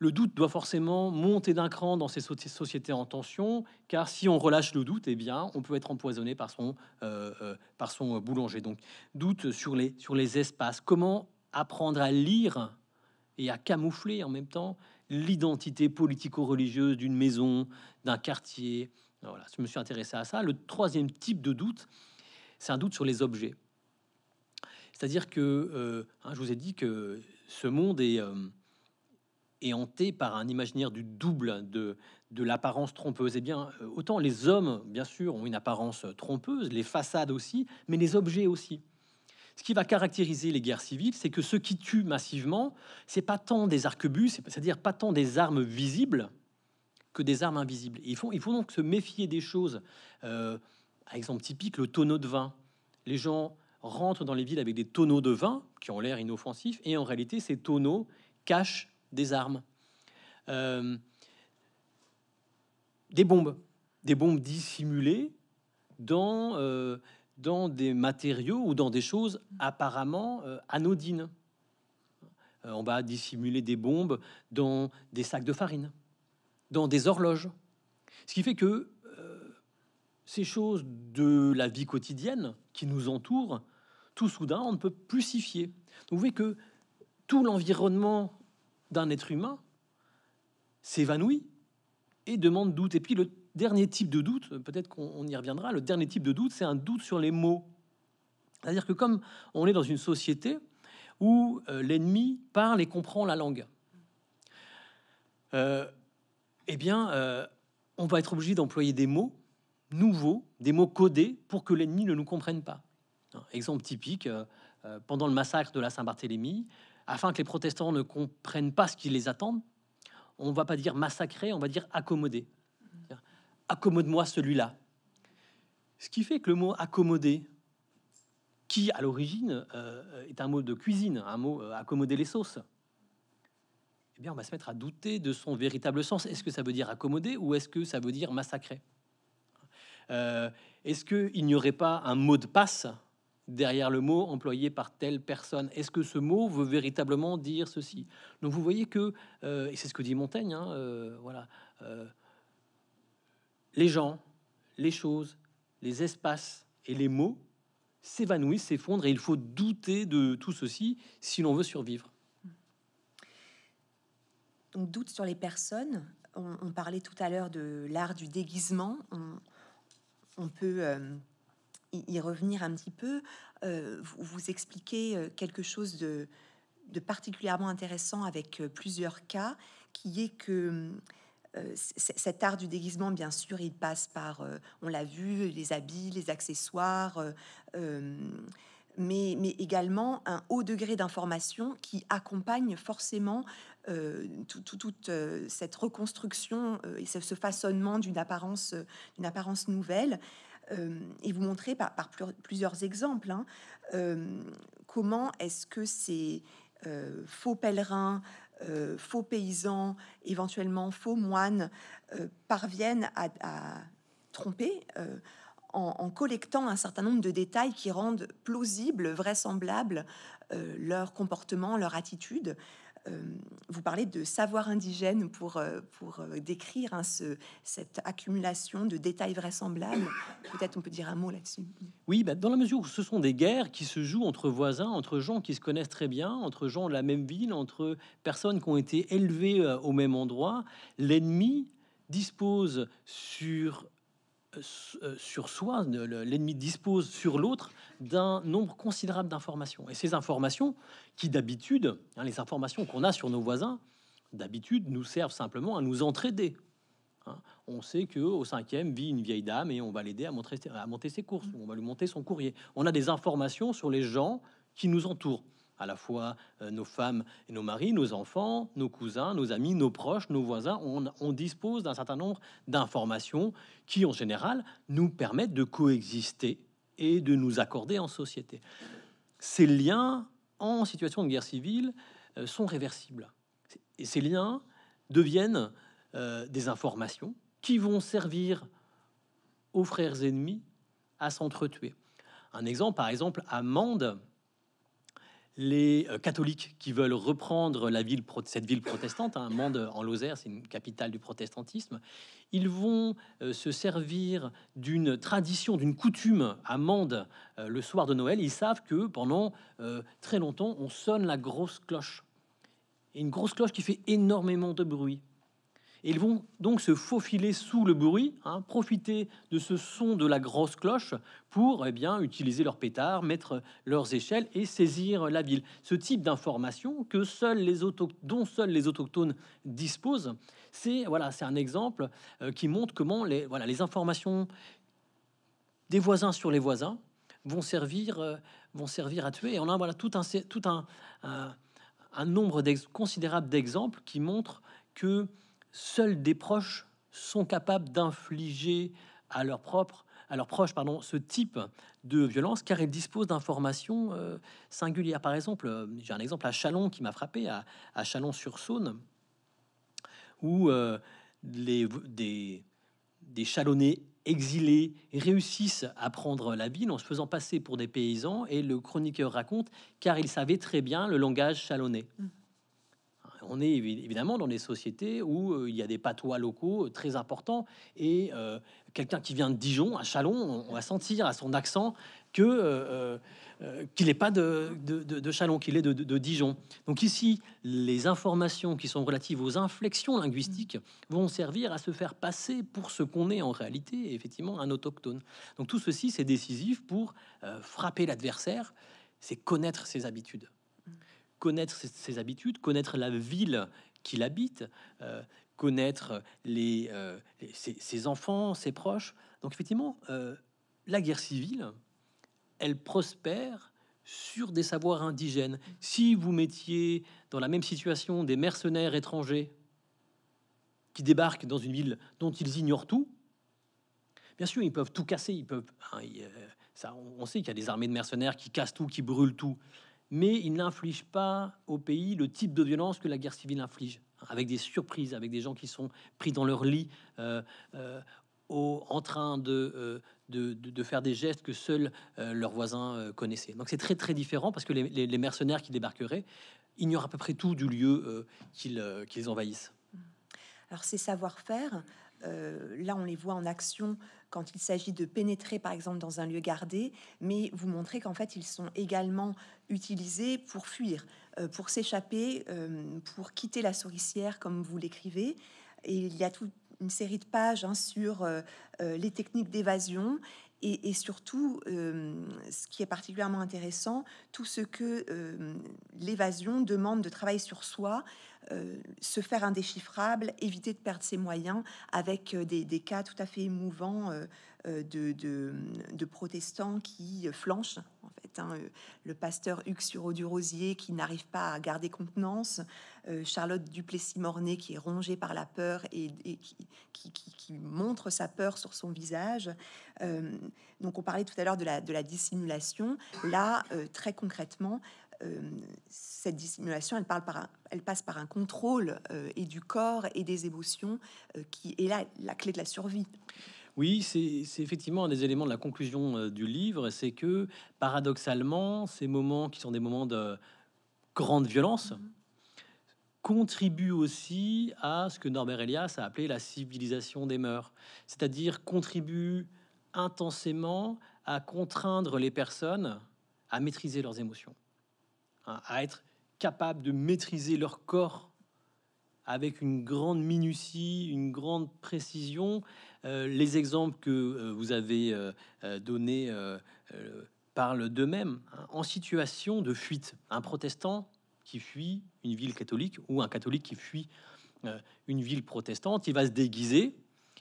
le doute doit forcément monter d'un cran dans ces sociétés en tension, car si on relâche le doute, eh bien, on peut être empoisonné euh, euh, par son, boulanger. Donc, doute sur les, sur les espaces. Comment apprendre à lire et à camoufler en même temps l'identité politico-religieuse d'une maison, d'un quartier Voilà, je me suis intéressé à ça. Le troisième type de doute, c'est un doute sur les objets. C'est-à-dire que, euh, hein, je vous ai dit que ce monde est hanté par un imaginaire du double, de, de l'apparence trompeuse. et eh bien, euh, autant les hommes, bien sûr, ont une apparence trompeuse, les façades aussi, mais les objets aussi. Ce qui va caractériser les guerres civiles, c'est que ceux qui tuent massivement, c'est pas tant des arquebuses, c'est-à-dire pas tant des armes visibles que des armes invisibles. il, faut, il faut donc se méfier des choses. Euh, exemple typique, le tonneau de vin. Les gens rentrent dans les villes avec des tonneaux de vin qui ont l'air inoffensifs, et en réalité, ces tonneaux cachent des armes, euh, des bombes, des bombes dissimulées dans, euh, dans des matériaux ou dans des choses apparemment euh, anodines. on va dissimuler des bombes dans des sacs de farine, dans des horloges. Ce qui fait que ces choses de la vie quotidienne qui nous entourent, tout soudain, on ne peut plus s'y fier. vous voyez que tout l'environnement d'un être humain s'évanouit et demande doute. Et puis le dernier type de doute, peut-être qu'on y reviendra, le dernier type de doute, c'est un doute sur les mots. C'est-à-dire que comme on est dans une société où euh, l'ennemi parle et comprend la langue, euh, eh bien, euh, on va être obligé d'employer des mots nouveaux, des mots codés, pour que l'ennemi ne nous comprenne pas. Hein, exemple typique, pendant le massacre de la Saint-Barthélemy, afin que les protestants ne comprennent pas ce qui les attend, on va pas dire massacrer, on va dire accommoder. Accommode-moi celui-là. Ce qui fait que le mot accommoder, qui à l'origine euh, est un mot de cuisine, un mot euh, accommoder les sauces, eh bien on va se mettre à douter de son véritable sens. Est-ce que ça veut dire accommoder ou est-ce que ça veut dire massacrer euh, Est-ce qu'il n'y aurait pas un mot de passe derrière le mot employé par telle personne. Est-ce que ce mot veut véritablement dire ceci Donc vous voyez que, euh, et c'est ce que dit Montaigne, hein, euh, voilà, euh, les gens, les choses, les espaces et les mots s'évanouissent, s'effondrent, et il faut douter de tout ceci si l'on veut survivre. Donc doute sur les personnes. On, parlait tout à l'heure de l'art du déguisement. on peut y, revenir un petit peu, euh, vous, expliquer euh, quelque chose de, particulièrement intéressant avec euh, plusieurs cas, qui est que cet art du déguisement, bien sûr, il passe par, on l'a vu, les habits, les accessoires. Mais, également un haut degré d'information qui accompagne forcément toute cette reconstruction et ce, façonnement d'une apparence, d'une apparence nouvelle. Euh, et vous montrer par, plusieurs exemples hein, euh, comment est-ce que ces euh, faux pèlerins, faux paysans, éventuellement faux moines parviennent à, tromper. En, collectant un certain nombre de détails qui rendent plausible, vraisemblable leur comportement, leur attitude. Euh, vous parlez de savoir indigène pour, euh, pour euh, décrire hein, cette accumulation de détails vraisemblables. Peut-être on peut dire un mot là-dessus. Oui, bah, dans la mesure où ce sont des guerres qui se jouent entre voisins, entre gens qui se connaissent très bien, entre gens de la même ville, entre personnes qui ont été élevées au même endroit, l'ennemi dispose sur euh, sur soi, l'ennemi dispose sur l'autre d'un nombre considérable d'informations. Et ces informations, qui d'habitude, hein, les informations qu'on a sur nos voisins, d'habitude nous servent simplement à nous entraider. Hein. On sait que au cinquième vit une vieille dame et on va l'aider à, monter, à monter ses courses, on va lui monter son courrier. On a des informations sur les gens qui nous entourent à la fois euh, nos femmes et nos maris, nos enfants, nos cousins, nos amis, nos proches, nos voisins. On, dispose d'un certain nombre d'informations qui, en général, nous permettent de coexister et de nous accorder en société. Ces liens en situation de guerre civile euh, sont réversibles. Et ces liens deviennent euh, des informations qui vont servir aux frères ennemis à s'entretuer. Un exemple, par exemple, à Mande, les euh, catholiques qui veulent reprendre la ville, cette ville protestante, un hein, en Lozère, c'est une capitale du protestantisme, ils vont euh, se servir d'une tradition, d'une coutume à Mende euh, le soir de Noël. Ils savent que pendant très longtemps, on sonne la grosse cloche. une grosse cloche qui fait énormément de bruit ils vont donc se faufiler sous le bruit, hein, profiter de ce son de la grosse cloche pour eh bien, utiliser leurs pétards, mettre leurs échelles et saisir la ville. Ce type d'information que seuls les auto dont seuls les autochtones disposent, c'est voilà, c'est un exemple euh, qui montre comment les, voilà, les informations des voisins sur les voisins vont servir, euh, vont servir à tuer. Et on a voilà, tout un, tout un, un, un nombre considérable d'exemples qui montrent que seuls des proches sont capables d'infliger à leurs à leurs proches pardon, ce type de violence car ils disposent d'informations euh, singulières. Par exemple, euh, j'ai un exemple à Chalon qui m'a frappé, à, Chalon-sur-Saône, où euh, des, Chalonnais exilés réussissent à prendre la ville en se faisant passer pour des paysans et le chroniqueur raconte car il savait très bien le langage chalonnais. Mmh on est évidemment dans des sociétés où euh, il y a des patois locaux euh, très importants et euh, quelqu'un qui vient de Dijon, à Chalon, on va sentir à son accent que qu'il n'est pas de, de, Chalon, qu'il est de, de, Dijon. Donc ici, les informations qui sont relatives aux inflexions linguistiques vont servir à se faire passer pour ce qu'on est en réalité, effectivement, un autochtone. Donc tout ceci, c'est décisif pour frapper l'adversaire, c'est connaître ses habitudes connaître ses, habitudes, connaître la ville qu'il habite, euh, connaître les, euh, ses, enfants, ses proches. Donc effectivement, euh, la guerre civile, elle prospère sur des savoirs indigènes. Si vous mettiez dans la même situation des mercenaires étrangers qui débarquent dans une ville dont ils ignorent tout, bien sûr, ils peuvent tout casser, ils peuvent... Hein, ça, on sait qu'il y a des armées de mercenaires qui cassent tout, qui brûlent tout mais il n'inflige pas au pays le type de violence que la guerre civile inflige, avec des surprises, avec des gens qui sont pris dans leur lit, euh, euh, en train euh, de, de, faire des gestes que seuls leurs voisins connaissaient. Donc c'est très très différent parce que les, mercenaires qui débarqueraient ignorent à peu près tout du lieu qu'ils envahissent. Alors ces savoir-faire, euh, là, on les voit en action quand il s'agit de pénétrer, par exemple, dans un lieu gardé, mais vous montrez qu'en fait, ils sont également utilisés pour fuir, euh, pour s'échapper, euh, pour quitter la souricière, comme vous l'écrivez. Et il y a toute une série de pages hein, sur les techniques d'évasion et, surtout, ce qui est particulièrement intéressant, tout ce que l'évasion demande de travail sur soi, euh, se faire indéchiffrable, éviter de perdre ses moyens, avec euh, des, cas tout à fait émouvants euh, de, protestants qui flanchent. En fait, hein, le pasteur Hugues Sureau du Rosier qui n'arrive pas à garder contenance, Charlotte Duplessis-Mornay qui est rongée par la peur et, qui, montre sa peur sur son visage. donc, on parlait tout à l'heure de la dissimulation. Là, très concrètement, cette dissimulation, elle, elle, passe par un contrôle euh, et du corps et des émotions euh, qui est là la clé de la survie. Oui, c'est effectivement un des éléments de la conclusion euh, du livre, c'est que paradoxalement, ces moments qui sont des moments de grande violence, mm-hmm. contribuent aussi à ce que Norbert Elias a appelé la civilisation des mœurs, c'est-à-dire contribuent intensément à contraindre les personnes à maîtriser leurs émotions. Hein, à être capables de maîtriser leur corps avec une grande minutie, une grande précision. Euh, les exemples que euh, vous avez euh, donnés parlent d'eux-mêmes. Hein. En situation de fuite, un protestant qui fuit une ville catholique ou un catholique qui fuit une ville protestante, il va se déguiser,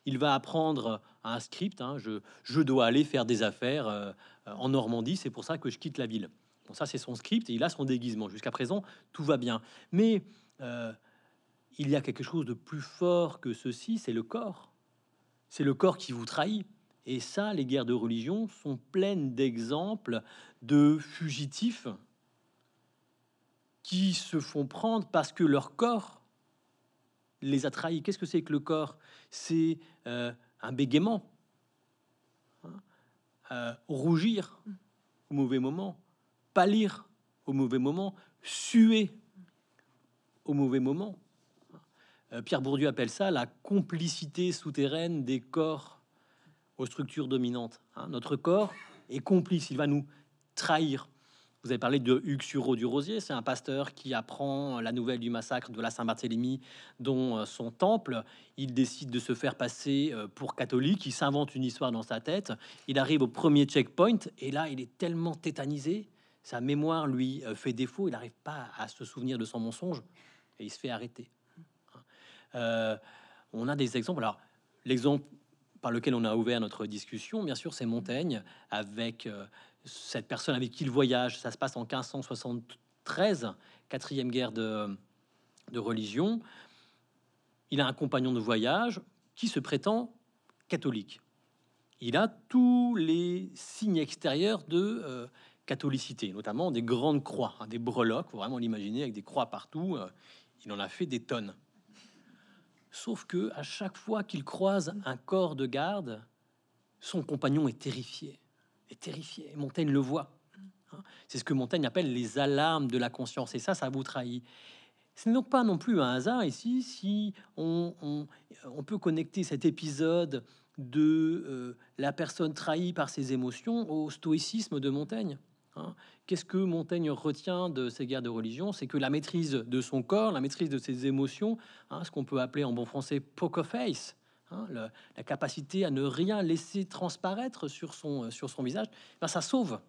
il va apprendre un script. Hein, je, dois aller faire des affaires en Normandie, c'est pour ça que je quitte la ville ça, c'est son script et il a son déguisement. Jusqu'à présent, tout va bien. Mais euh, il y a quelque chose de plus fort que ceci, c'est le corps. C'est le corps qui vous trahit. Et ça, les guerres de religion sont pleines d'exemples de fugitifs qui se font prendre parce que leur corps les a trahis. Qu'est-ce que c'est que le corps C'est euh, un bégaiement, hein, euh, rougir au mauvais moment, Lire au mauvais moment, suer au mauvais moment. Euh, Pierre Bourdieu appelle ça la complicité souterraine des corps aux structures dominantes. Hein. notre corps est complice, il va nous trahir. Vous avez parlé de Huxuro du Rosier, c'est un pasteur qui apprend la nouvelle du massacre de la Saint-Barthélemy, dont euh, son temple. Il décide de se faire passer euh, pour catholique, il s'invente une histoire dans sa tête. Il arrive au premier checkpoint et là, il est tellement tétanisé sa mémoire lui euh, fait défaut, il n'arrive pas à se souvenir de son mensonge et il se fait arrêter. Euh, on a des exemples. Alors, l'exemple par lequel on a ouvert notre discussion, bien sûr, c'est Montaigne avec euh, cette personne avec qui il voyage. Ça se passe en 1573, quatrième guerre de, religion. Il a un compagnon de voyage qui se prétend catholique. Il a tous les signes extérieurs de catholicité, notamment des grandes croix, hein, des breloques, vraiment l'imaginer avec des croix partout. Euh, il en a fait des tonnes. Sauf que à chaque fois qu'il croise un corps de garde, son compagnon est terrifié. Est terrifié. Montaigne le voit. Hein. C'est ce que Montaigne appelle les alarmes de la conscience. Et ça, ça vous trahit. Ce n'est donc pas non plus un hasard ici si on, peut connecter cet épisode de euh, la personne trahie par ses émotions au stoïcisme de Montaigne. Hein. Qu'est-ce que Montaigne retient de ces guerres de religion C'est que la maîtrise de son corps, la maîtrise de ses émotions, hein, ce qu'on peut appeler en bon français poker face, hein, la capacité à ne rien laisser transparaître sur son, euh, visage, eh ben, ça sauve.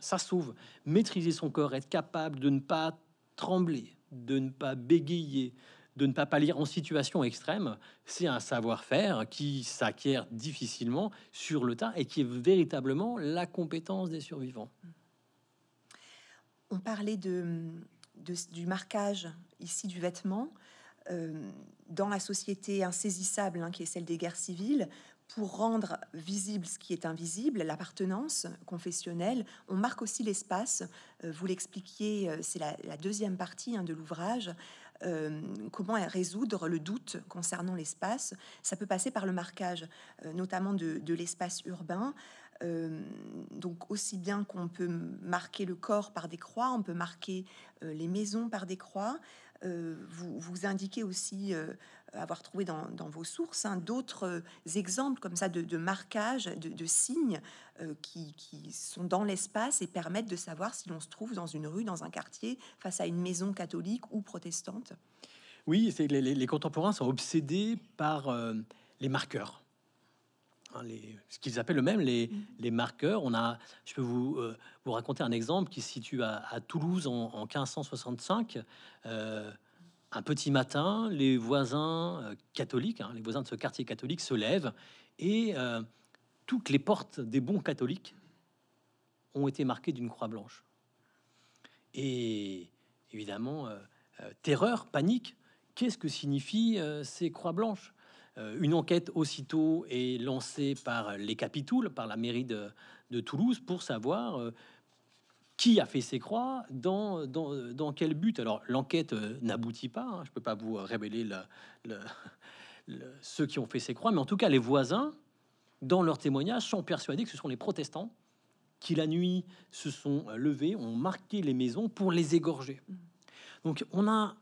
Ça sauve. Maîtriser son corps, être capable de ne pas trembler, de ne pas bégayer, de ne pas pâlir en situation extrême, c'est un savoir-faire qui s'acquiert difficilement sur le tas et qui est véritablement la compétence des survivants. Mmh on parlait du marquage ici du vêtement euh, dans la société insaisissable hein, qui est celle des guerres civiles. Pour rendre visible ce qui est invisible, l'appartenance confessionnelle, on marque aussi l'espace. Euh, vous l'expliquiez, euh, c'est la, deuxième partie hein, de l'ouvrage. comment résoudre le doute concernant l'espace Ça peut passer par le marquage, notamment de l'espace urbain. Euh, donc aussi bien qu'on peut marquer le corps par des croix, on peut marquer euh, les maisons par des croix. Euh, vous, vous indiquez aussi avoir trouvé dans, vos sources hein, d'autres exemples comme ça de, de marquage, de, signes qui, sont dans l'espace et permettent de savoir si l'on se trouve dans une rue, dans un quartier, face à une maison catholique ou protestante. Oui, les, contemporains sont obsédés par les marqueurs Hein, ce qu'ils appellent eux-mêmes mm. les, marqueurs. On a, je peux vous, euh, vous raconter un exemple qui se situe à, Toulouse en, 1565. Euh, un petit matin, les voisins euh, catholiques, hein, les voisins de ce quartier catholique se lèvent et toutes les portes des bons catholiques ont été marquées d'une croix blanche. Et évidemment, terreur, panique, qu'est-ce que signifient ces croix blanches euh, une enquête aussitôt est lancée par les capitouls, par la mairie de, Toulouse, pour savoir euh, qui a fait ses croix, dans, quel but. Alors l'enquête euh, n'aboutit pas, hein. je ne peux pas vous révéler ceux qui ont fait ses croix, mais en tout cas les voisins, dans leurs témoignages, sont persuadés que ce sont les protestants qui la nuit se sont levés, ont marqué les maisons pour les égorger. Mmh. Donc on a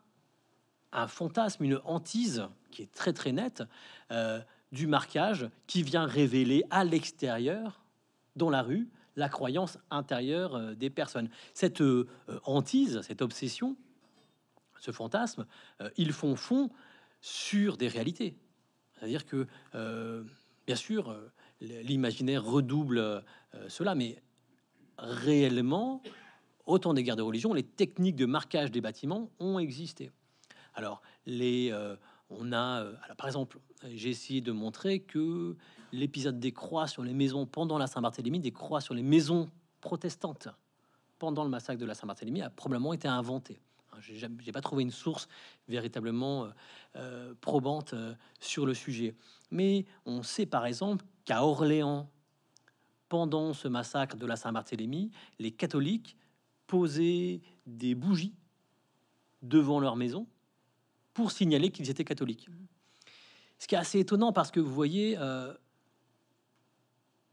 un fantasme, une hantise qui est très très nette euh, du marquage qui vient révéler à l'extérieur, dans la rue, la croyance intérieure euh, des personnes. Cette euh, hantise, cette obsession, ce fantasme, ils font fond sur des réalités. C'est-à-dire que, bien sûr, l'imaginaire redouble cela, mais réellement, autant des guerres de religion, les techniques de marquage des bâtiments ont existé. Alors, euh, on a, euh, par exemple, j'ai essayé de montrer que l'épisode des croix sur les maisons pendant la Saint-Barthélemy, des croix sur les maisons protestantes pendant le massacre de la Saint-Barthélemy, a probablement été inventé. n'ai hein, pas trouvé une source véritablement euh, probante sur le sujet. Mais on sait par exemple qu'à Orléans, pendant ce massacre de la Saint-Barthélemy, les catholiques posaient des bougies devant leur maison signaler qu'ils étaient catholiques. Ce qui est assez étonnant parce que vous voyez, euh,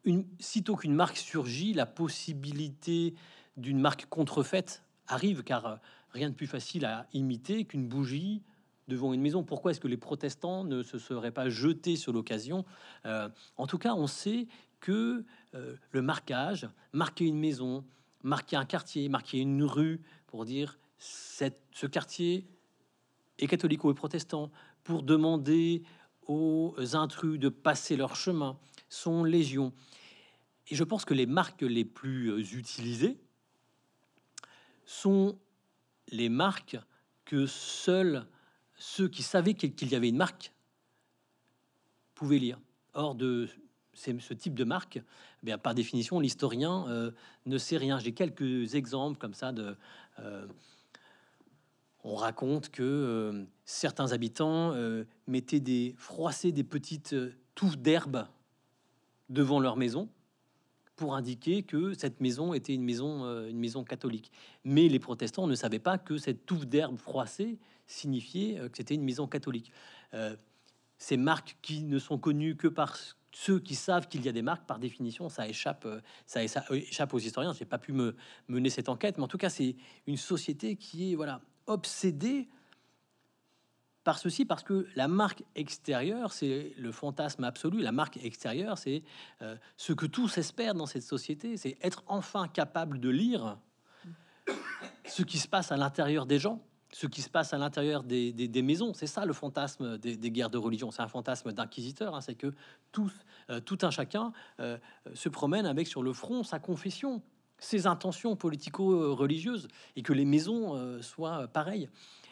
une, sitôt qu'une marque surgit, la possibilité d'une marque contrefaite arrive, car euh, rien de plus facile à imiter qu'une bougie devant une maison. Pourquoi est-ce que les protestants ne se seraient pas jetés sur l'occasion euh, En tout cas, on sait que le marquage, marquer une maison, marquer un quartier, marquer une rue, pour dire cette, ce quartier, et catholiques et protestants pour demander aux intrus de passer leur chemin sont légion. Et je pense que les marques les plus euh, utilisées sont les marques que seuls ceux qui savaient qu'il y avait une marque pouvaient lire. Or, de ce type de marque, eh bien, par définition, l'historien euh, ne sait rien. J'ai quelques exemples comme ça de... Euh, on raconte que euh, certains habitants euh, mettaient des froissés des petites euh, touffes d'herbe devant leur maison pour indiquer que cette maison était une maison une maison catholique. Mais les protestants ne savaient pas que cette touffe d'herbe froissée signifiait que c'était une maison catholique. ces marques qui ne sont connues que par ceux qui savent qu'il y a des marques, par définition, ça échappe, ça, ça échappe aux historiens. J'ai pas pu me mener cette enquête, mais en tout cas, c'est une société qui est voilà obsédé par ceci, parce que la marque extérieure, c'est le fantasme absolu. La marque extérieure, c'est euh, ce que tous espèrent dans cette société, c'est être enfin capable de lire ce qui se passe à l'intérieur des gens, ce qui se passe à l'intérieur des, maisons. C'est ça le fantasme des, guerres de religion. C'est un fantasme d'inquisiteur. Hein. c'est que tous, euh, tout un chacun euh, se promène avec sur le front sa confession ses intentions politico-religieuses et que les maisons euh, soient pareilles.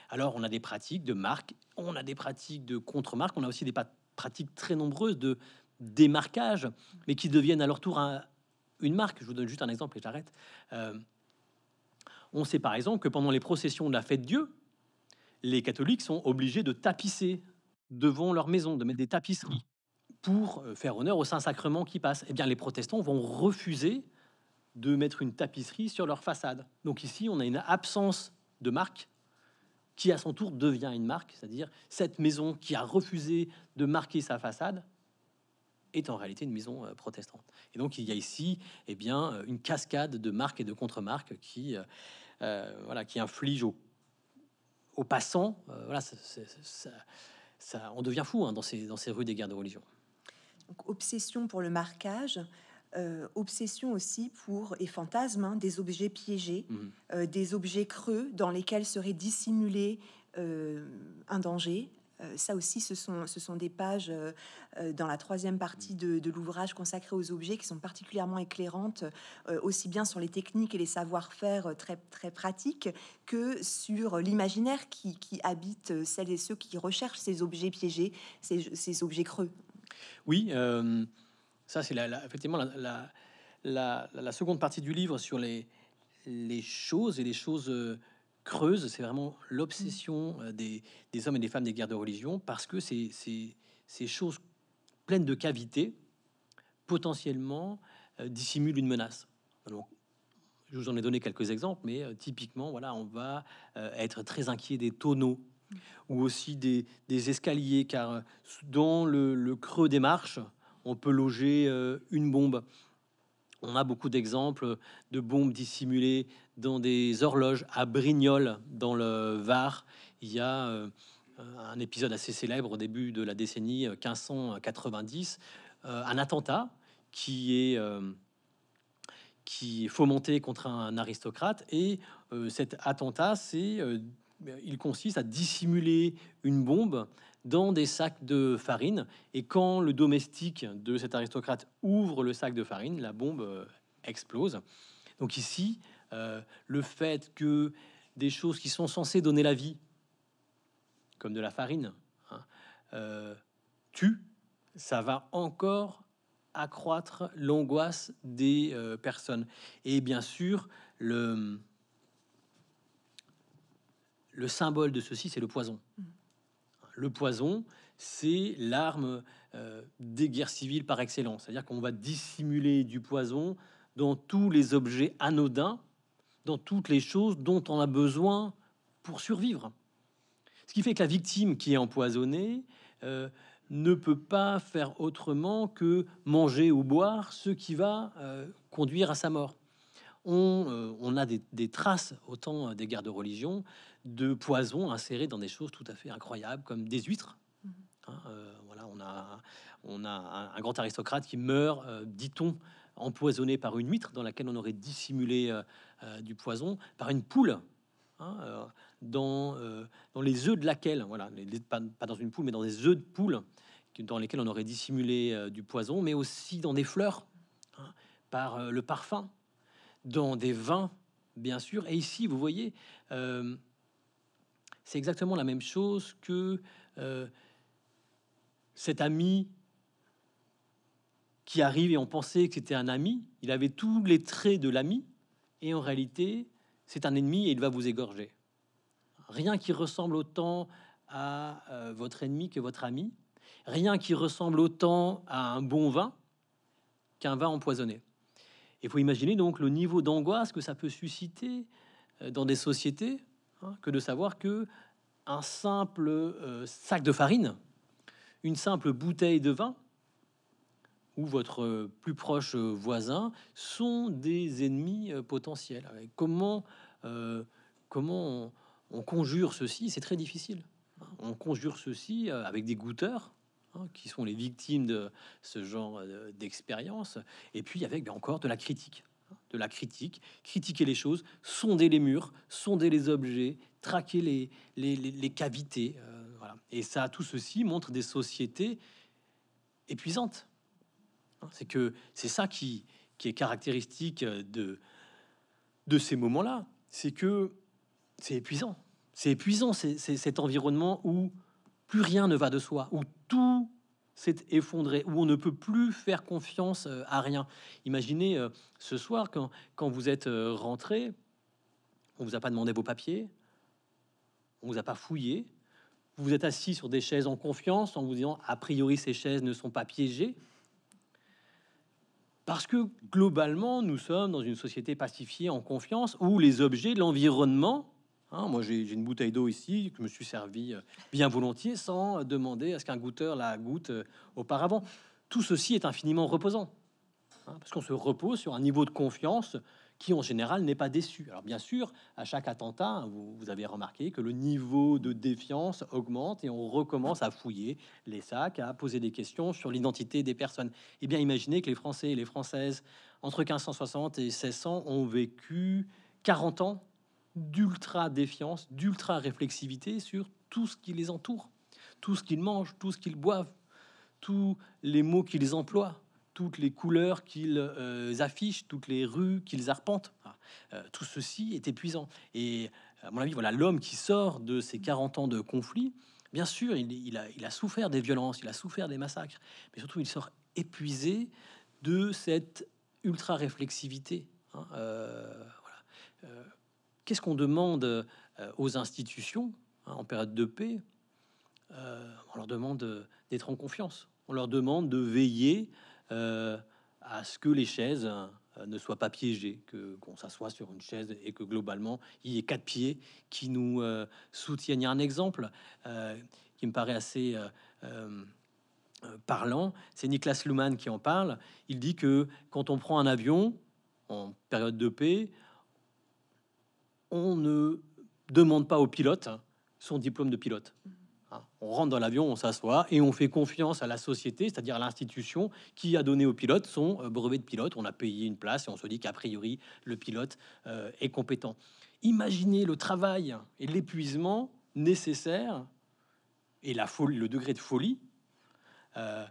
Alors, on a des pratiques de marque, on a des pratiques de contre-marque, on a aussi des pratiques très nombreuses de démarquage, mais qui deviennent à leur tour une marque. Je vous donne juste un exemple et j'arrête. Euh, on sait par exemple que pendant les processions de la fête Dieu, les catholiques sont obligés de tapisser devant leur maison, de mettre des tapisseries pour euh, faire honneur au Saint-Sacrement qui passe. Eh bien, les protestants vont refuser de mettre une tapisserie sur leur façade. Donc ici, on a une absence de marque qui à son tour devient une marque, c'est-à-dire cette maison qui a refusé de marquer sa façade est en réalité une maison euh, protestante. Et donc il y a ici eh bien, euh, une cascade de marques et de contre-marques qui, euh, euh voilà, qui inflige aux, passants. voilà, on devient fou hein, dans, ces, dans ces rues des guerres de religion. Donc, obsession pour le marquage, euh, obsession aussi pour et fantasme hein, des objets piégés, mhm. euh, des objets creux dans lesquels serait dissimulé euh, un danger. Ça aussi, ce sont, ce sont des pages dans la troisième partie de, l'ouvrage consacré aux objets qui sont particulièrement éclairantes, aussi bien sur les techniques et les savoir-faire très, très pratiques que sur l'imaginaire qui, habite celles et ceux qui recherchent ces objets piégés, ces objets creux. Oui, ça, c'est effectivement la, seconde partie du livre sur les, choses et les choses euh, creuses. C'est vraiment l'obsession mm. euh, des, hommes et des femmes des guerres de religion parce que c'est ces, choses pleines de cavités potentiellement euh, dissimulent une menace. je vous en ai donné quelques exemples, mais typiquement, voilà, on va être très inquiet des tonneaux mm. ou aussi des, escaliers, car dans le creux des marches, on peut loger euh, une bombe. On a beaucoup d'exemples de bombes dissimulées dans des horloges à Brignoles, dans le Var. Il y a euh, un épisode assez célèbre au début de la décennie 1590, euh, un attentat qui est qui fomenté contre un aristocrate. Et cet attentat, c'est, il consiste à dissimuler une bombe dans des sacs de farine. Et quand le domestique de cet aristocrate ouvre le sac de farine, la bombe euh, explose. Donc ici, euh, le fait que des choses qui sont censées donner la vie, comme de la farine, hein, euh, tuent, ça va encore accroître l'angoisse des personnes. Et bien sûr, le, symbole de ceci, c'est le poison. Mmh le poison, c'est l'arme euh, des guerres civiles par excellence. C'est-à-dire qu'on va dissimuler du poison dans tous les objets anodins, dans toutes les choses dont on a besoin pour survivre. Ce qui fait que la victime qui est empoisonnée euh, ne peut pas faire autrement que manger ou boire ce qui va euh, conduire à sa mort. Euh, on, a des, des, traces, autant euh, des guerres de religion, de poisons insérés dans des choses tout à fait incroyables, comme des huîtres. Mhm. Hein, euh, on a, un, grand aristocrate qui meurt, dit-on, empoisonné par une huître dans laquelle on aurait dissimulé du poison, par une poule. Hein, dans, les œufs de laquelle, voilà, pas, dans une poule, mais dans des œufs de poule, dans lesquels on aurait dissimulé du poison, mais aussi dans des fleurs, hein, par le parfum dans des vins, bien sûr. Et ici, vous voyez, euh, c'est exactement la même chose que euh, cet ami qui arrive et on pensait que c'était un ami. Il avait tous les traits de l'ami. Et en réalité, c'est un ennemi et il va vous égorger. Rien qui ressemble autant à euh, votre ennemi que votre ami. Rien qui ressemble autant à un bon vin qu'un vin empoisonné. Il faut imaginer donc le niveau d'angoisse que ça peut susciter euh, dans des sociétés hein, que de savoir que un simple euh, sac de farine, une simple bouteille de vin ou votre euh, plus proche voisin sont des ennemis potentiels. Comment, comment on, on, conjure ceci C'est très difficile. Hein, on conjure ceci avec des goûteurs Hein, qui sont les victimes de ce genre euh, d'expérience. Et puis avec ben, encore de la critique, hein, de la critique, critiquer les choses, sonder les murs, sonder les objets, traquer les, cavités. Euh, Et ça, tout ceci montre des sociétés épuisantes. Hein. c'est que c'est ça qui, qui est caractéristique euh, de, de ces moments-là, c'est que c'est épuisant. C'est épuisant, c'est cet environnement où plus rien ne va de soi, où tout s'est effondré, où on ne peut plus faire confiance euh, à rien. Imaginez euh, ce soir, quand, vous êtes euh, rentré, on vous a pas demandé vos papiers, on vous a pas fouillé, vous vous êtes assis sur des chaises en confiance en vous disant a priori ces chaises ne sont pas piégées. Parce que globalement, nous sommes dans une société pacifiée en confiance où les objets de l'environnement Hein, moi, j'ai une bouteille d'eau ici que je me suis servi euh, bien volontiers sans euh, demander à ce qu'un goûteur la goûte euh, auparavant. Tout ceci est infiniment reposant hein, parce qu'on se repose sur un niveau de confiance qui en général n'est pas déçu. Alors bien sûr, à chaque attentat, hein, vous, vous, avez remarqué que le niveau de défiance augmente et on recommence à fouiller les sacs, à poser des questions sur l'identité des personnes. Eh bien, imaginez que les Français et les Françaises, entre 1560 et 1600, ont vécu 40 ans d'ultra défiance, d'ultra réflexivité sur tout ce qui les entoure, tout ce qu'ils mangent, tout ce qu'ils boivent, tous les mots qu'ils emploient, toutes les couleurs qu'ils euh, affichent, toutes les rues qu'ils arpentent. Euh, tout ceci est épuisant. Et à mon avis, voilà l'homme qui sort de ces 40 ans de conflit. Bien sûr, il, a, souffert des violences, il a souffert des massacres, mais surtout il sort épuisé de cette ultra réflexivité. Hein, euh, voilà. Qu'est-ce qu'on demande euh, aux institutions hein, en période de paix euh, On leur demande euh, d'être en confiance. On leur demande de veiller à ce que les chaises ne soient pas piégées, que qu'on s'assoie sur une chaise et que globalement il y ait quatre pieds qui nous soutiennent. Il y a un exemple qui me paraît assez parlant, c'est Niklas Luhmann qui en parle. Il dit que quand on prend un avion en période de paix, on ne demande pas au pilote son diplôme de pilote. Mm-hmm. Ah, on rentre dans l'avion, on s'assoit et on fait confiance à la société, c'est-à-dire à, l'institution qui a donné au pilote son euh, brevet de pilote. On a payé une place et on se dit qu'a priori, le pilote euh, est compétent. Imaginez le travail et l'épuisement nécessaire et la folie, le degré de folie euh,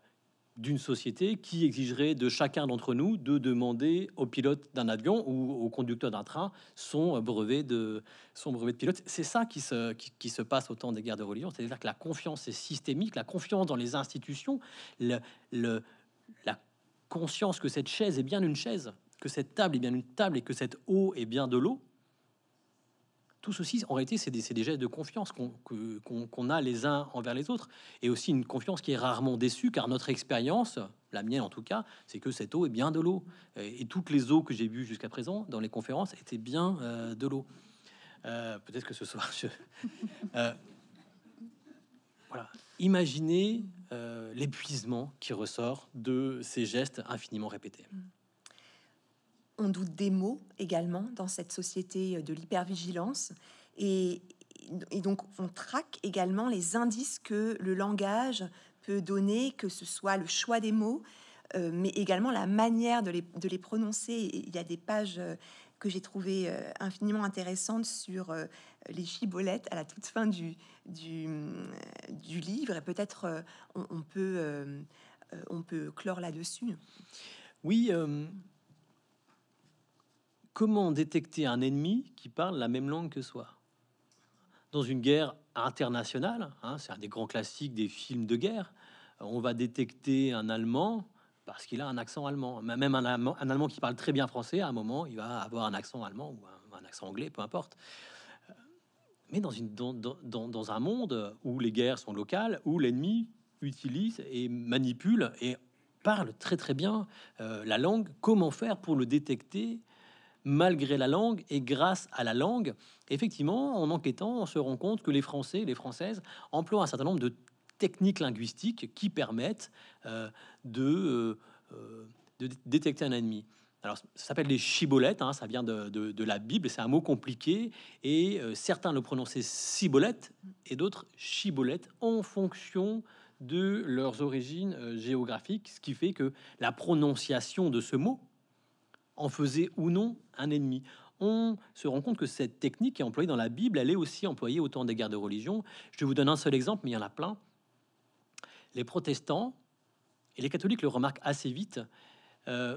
d'une société qui exigerait de chacun d'entre nous de demander au pilote d'un avion ou au conducteur d'un train son brevet de, son brevet de pilote. C'est ça qui se, qui, se passe au temps des guerres de religion, c'est-à-dire que la confiance est systémique, la confiance dans les institutions, la conscience que cette chaise est bien une chaise, que cette table est bien une table et que cette eau est bien de l'eau, tout ceci, en réalité, c'est des, gestes de confiance qu'on a les uns envers les autres, et aussi une confiance qui est rarement déçue, car notre expérience, la mienne en tout cas, c'est que cette eau est bien de l'eau, et, toutes les eaux que j'ai bues jusqu'à présent dans les conférences étaient bien euh, de l'eau. Euh, peut-être que ce soir, je... Euh, voilà. Imaginez l'épuisement qui ressort de ces gestes infiniment répétés. Mm. On doute des mots également dans cette société euh, de l'hypervigilance. Et, donc, on traque également les indices que le langage peut donner, que ce soit le choix des mots, euh, mais également la manière de les, prononcer. il y a des pages euh, que j'ai trouvées infiniment intéressantes sur les chibolettes à la toute fin du, du, livre. Et peut-être on, peut, on peut clore là-dessus. Oui, comment détecter un ennemi qui parle la même langue que soi Dans une guerre internationale, hein, c'est un des grands classiques des films de guerre, on va détecter un Allemand parce qu'il a un accent allemand. Même un allemand, qui parle très bien français, à un moment, il va avoir un accent allemand ou un, accent anglais, peu importe. Mais dans, un monde où les guerres sont locales, où l'ennemi utilise et manipule et parle très très bien euh, la langue, comment faire pour le détecter malgré la langue et grâce à la langue. Effectivement, en enquêtant, on se rend compte que les Français et les Françaises emploient un certain nombre de techniques linguistiques qui permettent euh, de, euh, euh, détecter un ennemi. Alors, ça s'appelle les chibolettes, hein, ça vient de, la Bible, c'est un mot compliqué, et certains le prononçaient cibolette et d'autres chibolette en fonction de leurs origines géographiques, ce qui fait que la prononciation de ce mot, en faisait ou non un ennemi. On se rend compte que cette technique qui est employée dans la Bible, elle est aussi employée au temps des guerres de religion. Je vous donne un seul exemple, mais il y en a plein. Les protestants, et les catholiques le remarquent assez vite, euh,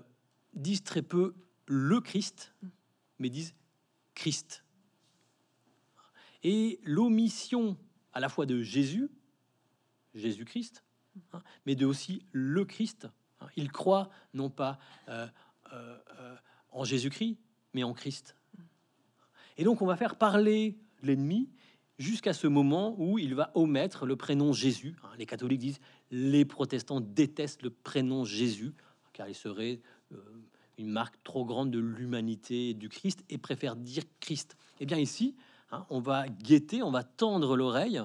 disent très peu le Christ, mais disent Christ. Et l'omission à la fois de Jésus, Jésus-Christ, hein, mais de aussi le Christ. Hein. Ils croient non pas euh, euh, euh, en Jésus-Christ, mais en Christ. Et donc on va faire parler l'ennemi jusqu'à ce moment où il va omettre le prénom Jésus. Hein, les catholiques disent, les protestants détestent le prénom Jésus, car il serait euh, une marque trop grande de l'humanité du Christ et préfèrent dire Christ. Eh bien ici, hein, on va guetter, on va tendre l'oreille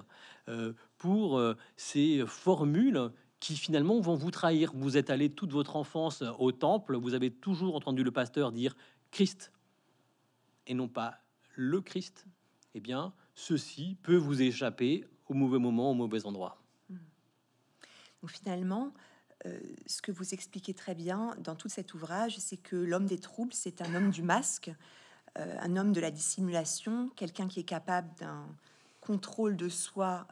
pour ces formules qui finalement vont vous trahir. Vous êtes allé toute votre enfance euh, au temple, vous avez toujours entendu le pasteur dire Christ et non pas le Christ. Eh bien, ceci peut vous échapper au mauvais moment, au mauvais endroit. Mmh. Donc finalement, euh, ce que vous expliquez très bien dans tout cet ouvrage, c'est que l'homme des troubles, c'est un homme du masque, euh, un homme de la dissimulation, quelqu'un qui est capable d'un contrôle de soi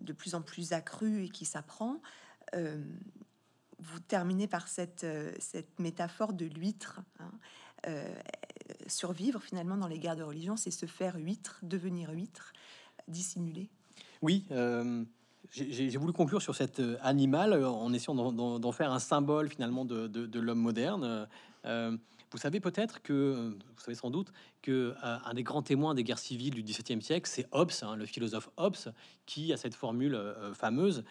de plus en plus accrue et qui s'apprend, euh, vous terminez par cette, euh, cette métaphore de l'huître. Hein. Euh, survivre finalement dans les guerres de religion, c'est se faire huître, devenir huître, dissimuler. Oui. j'ai voulu conclure sur cet animal en essayant d'en faire un symbole finalement de, l'homme moderne. Vous savez peut-être que, euh, vous savez sans doute, que euh, un des grands témoins des guerres civiles du XVIIe siècle, c'est Hobbes, hein, le philosophe Hobbes, qui a cette formule euh, fameuse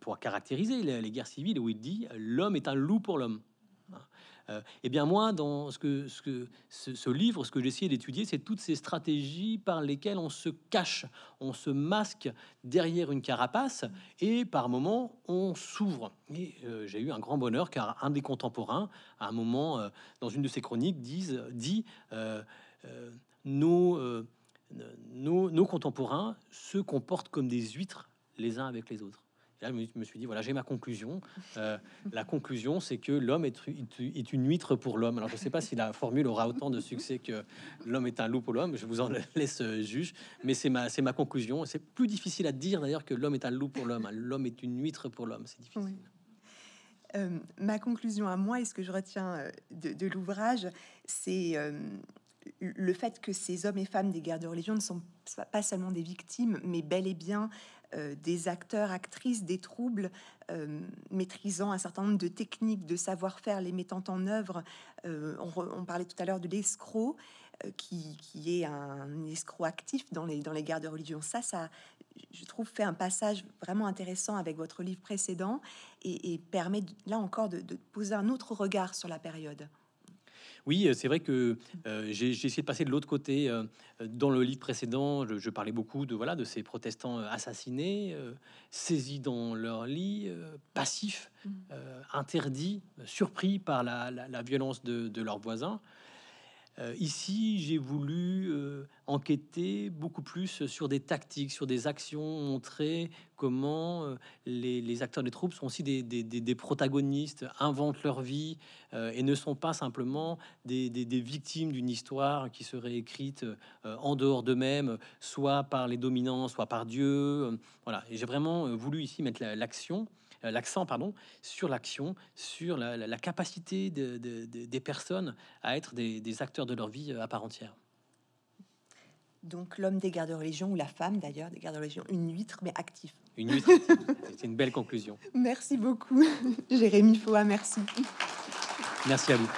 pour caractériser les guerres civiles où il dit l'homme est un loup pour l'homme. Euh, eh bien, moi, dans ce, que, ce, livre, ce que j'essayais d'étudier, c'est toutes ces stratégies par lesquelles on se cache, on se masque derrière une carapace et par moments, on s'ouvre. Et euh, j'ai eu un grand bonheur car un des contemporains, à un moment, euh, dans une de ses chroniques, dit nos contemporains se comportent comme des huîtres les uns avec les autres je me suis dit, voilà, j'ai ma conclusion. Euh, la conclusion, c'est que l'homme est, est, une huître pour l'homme. Alors, je ne sais pas si la formule aura autant de succès que l'homme est un loup pour l'homme. Je vous en laisse juge. Mais c'est ma, ma conclusion. C'est plus difficile à dire, d'ailleurs, que l'homme est un loup pour l'homme. L'homme est une huître pour l'homme. C'est difficile. Euh, ma conclusion à moi et ce que je retiens euh, de, l'ouvrage, c'est le fait que ces hommes et femmes des guerres de religion ne sont pas seulement des victimes, mais bel et bien euh, des acteurs, actrices des troubles, euh, maîtrisant un certain nombre de techniques, de savoir-faire, les mettant en œuvre. Euh, on, parlait tout à l'heure de l'escroc. Qui, est un escroc actif dans les, dans guerres de religion. Ça, ça, je trouve, fait un passage vraiment intéressant avec votre livre précédent et, permet, là encore, de poser un autre regard sur la période. Oui, euh, c'est vrai que euh, j'ai essayé de passer de l'autre côté. Euh, dans le livre précédent, je, parlais beaucoup de voilà de ces protestants assassinés, saisis dans leur lit, passifs, mmh. interdits, surpris par la, violence de leurs voisins. Euh, ici, j'ai voulu euh, enquêter beaucoup plus sur des tactiques, sur des actions, montrer comment euh, les, acteurs des troupes sont aussi des, protagonistes, inventent leur vie et ne sont pas simplement des, victimes d'une histoire qui serait écrite en dehors d'eux-mêmes, soit par les dominants, soit par Dieu. voilà, et j'ai vraiment voulu ici mettre l'action. Euh, l'accent pardon, sur l'action, sur la, capacité des personnes à être des, acteurs de leur vie euh, à part entière. Donc l'homme des gardes de religion, ou la femme d'ailleurs des gardes de religion, une huître, mais actif. Une huître, c'est une belle conclusion. Merci beaucoup, Jérémy Foa, merci. Merci à vous.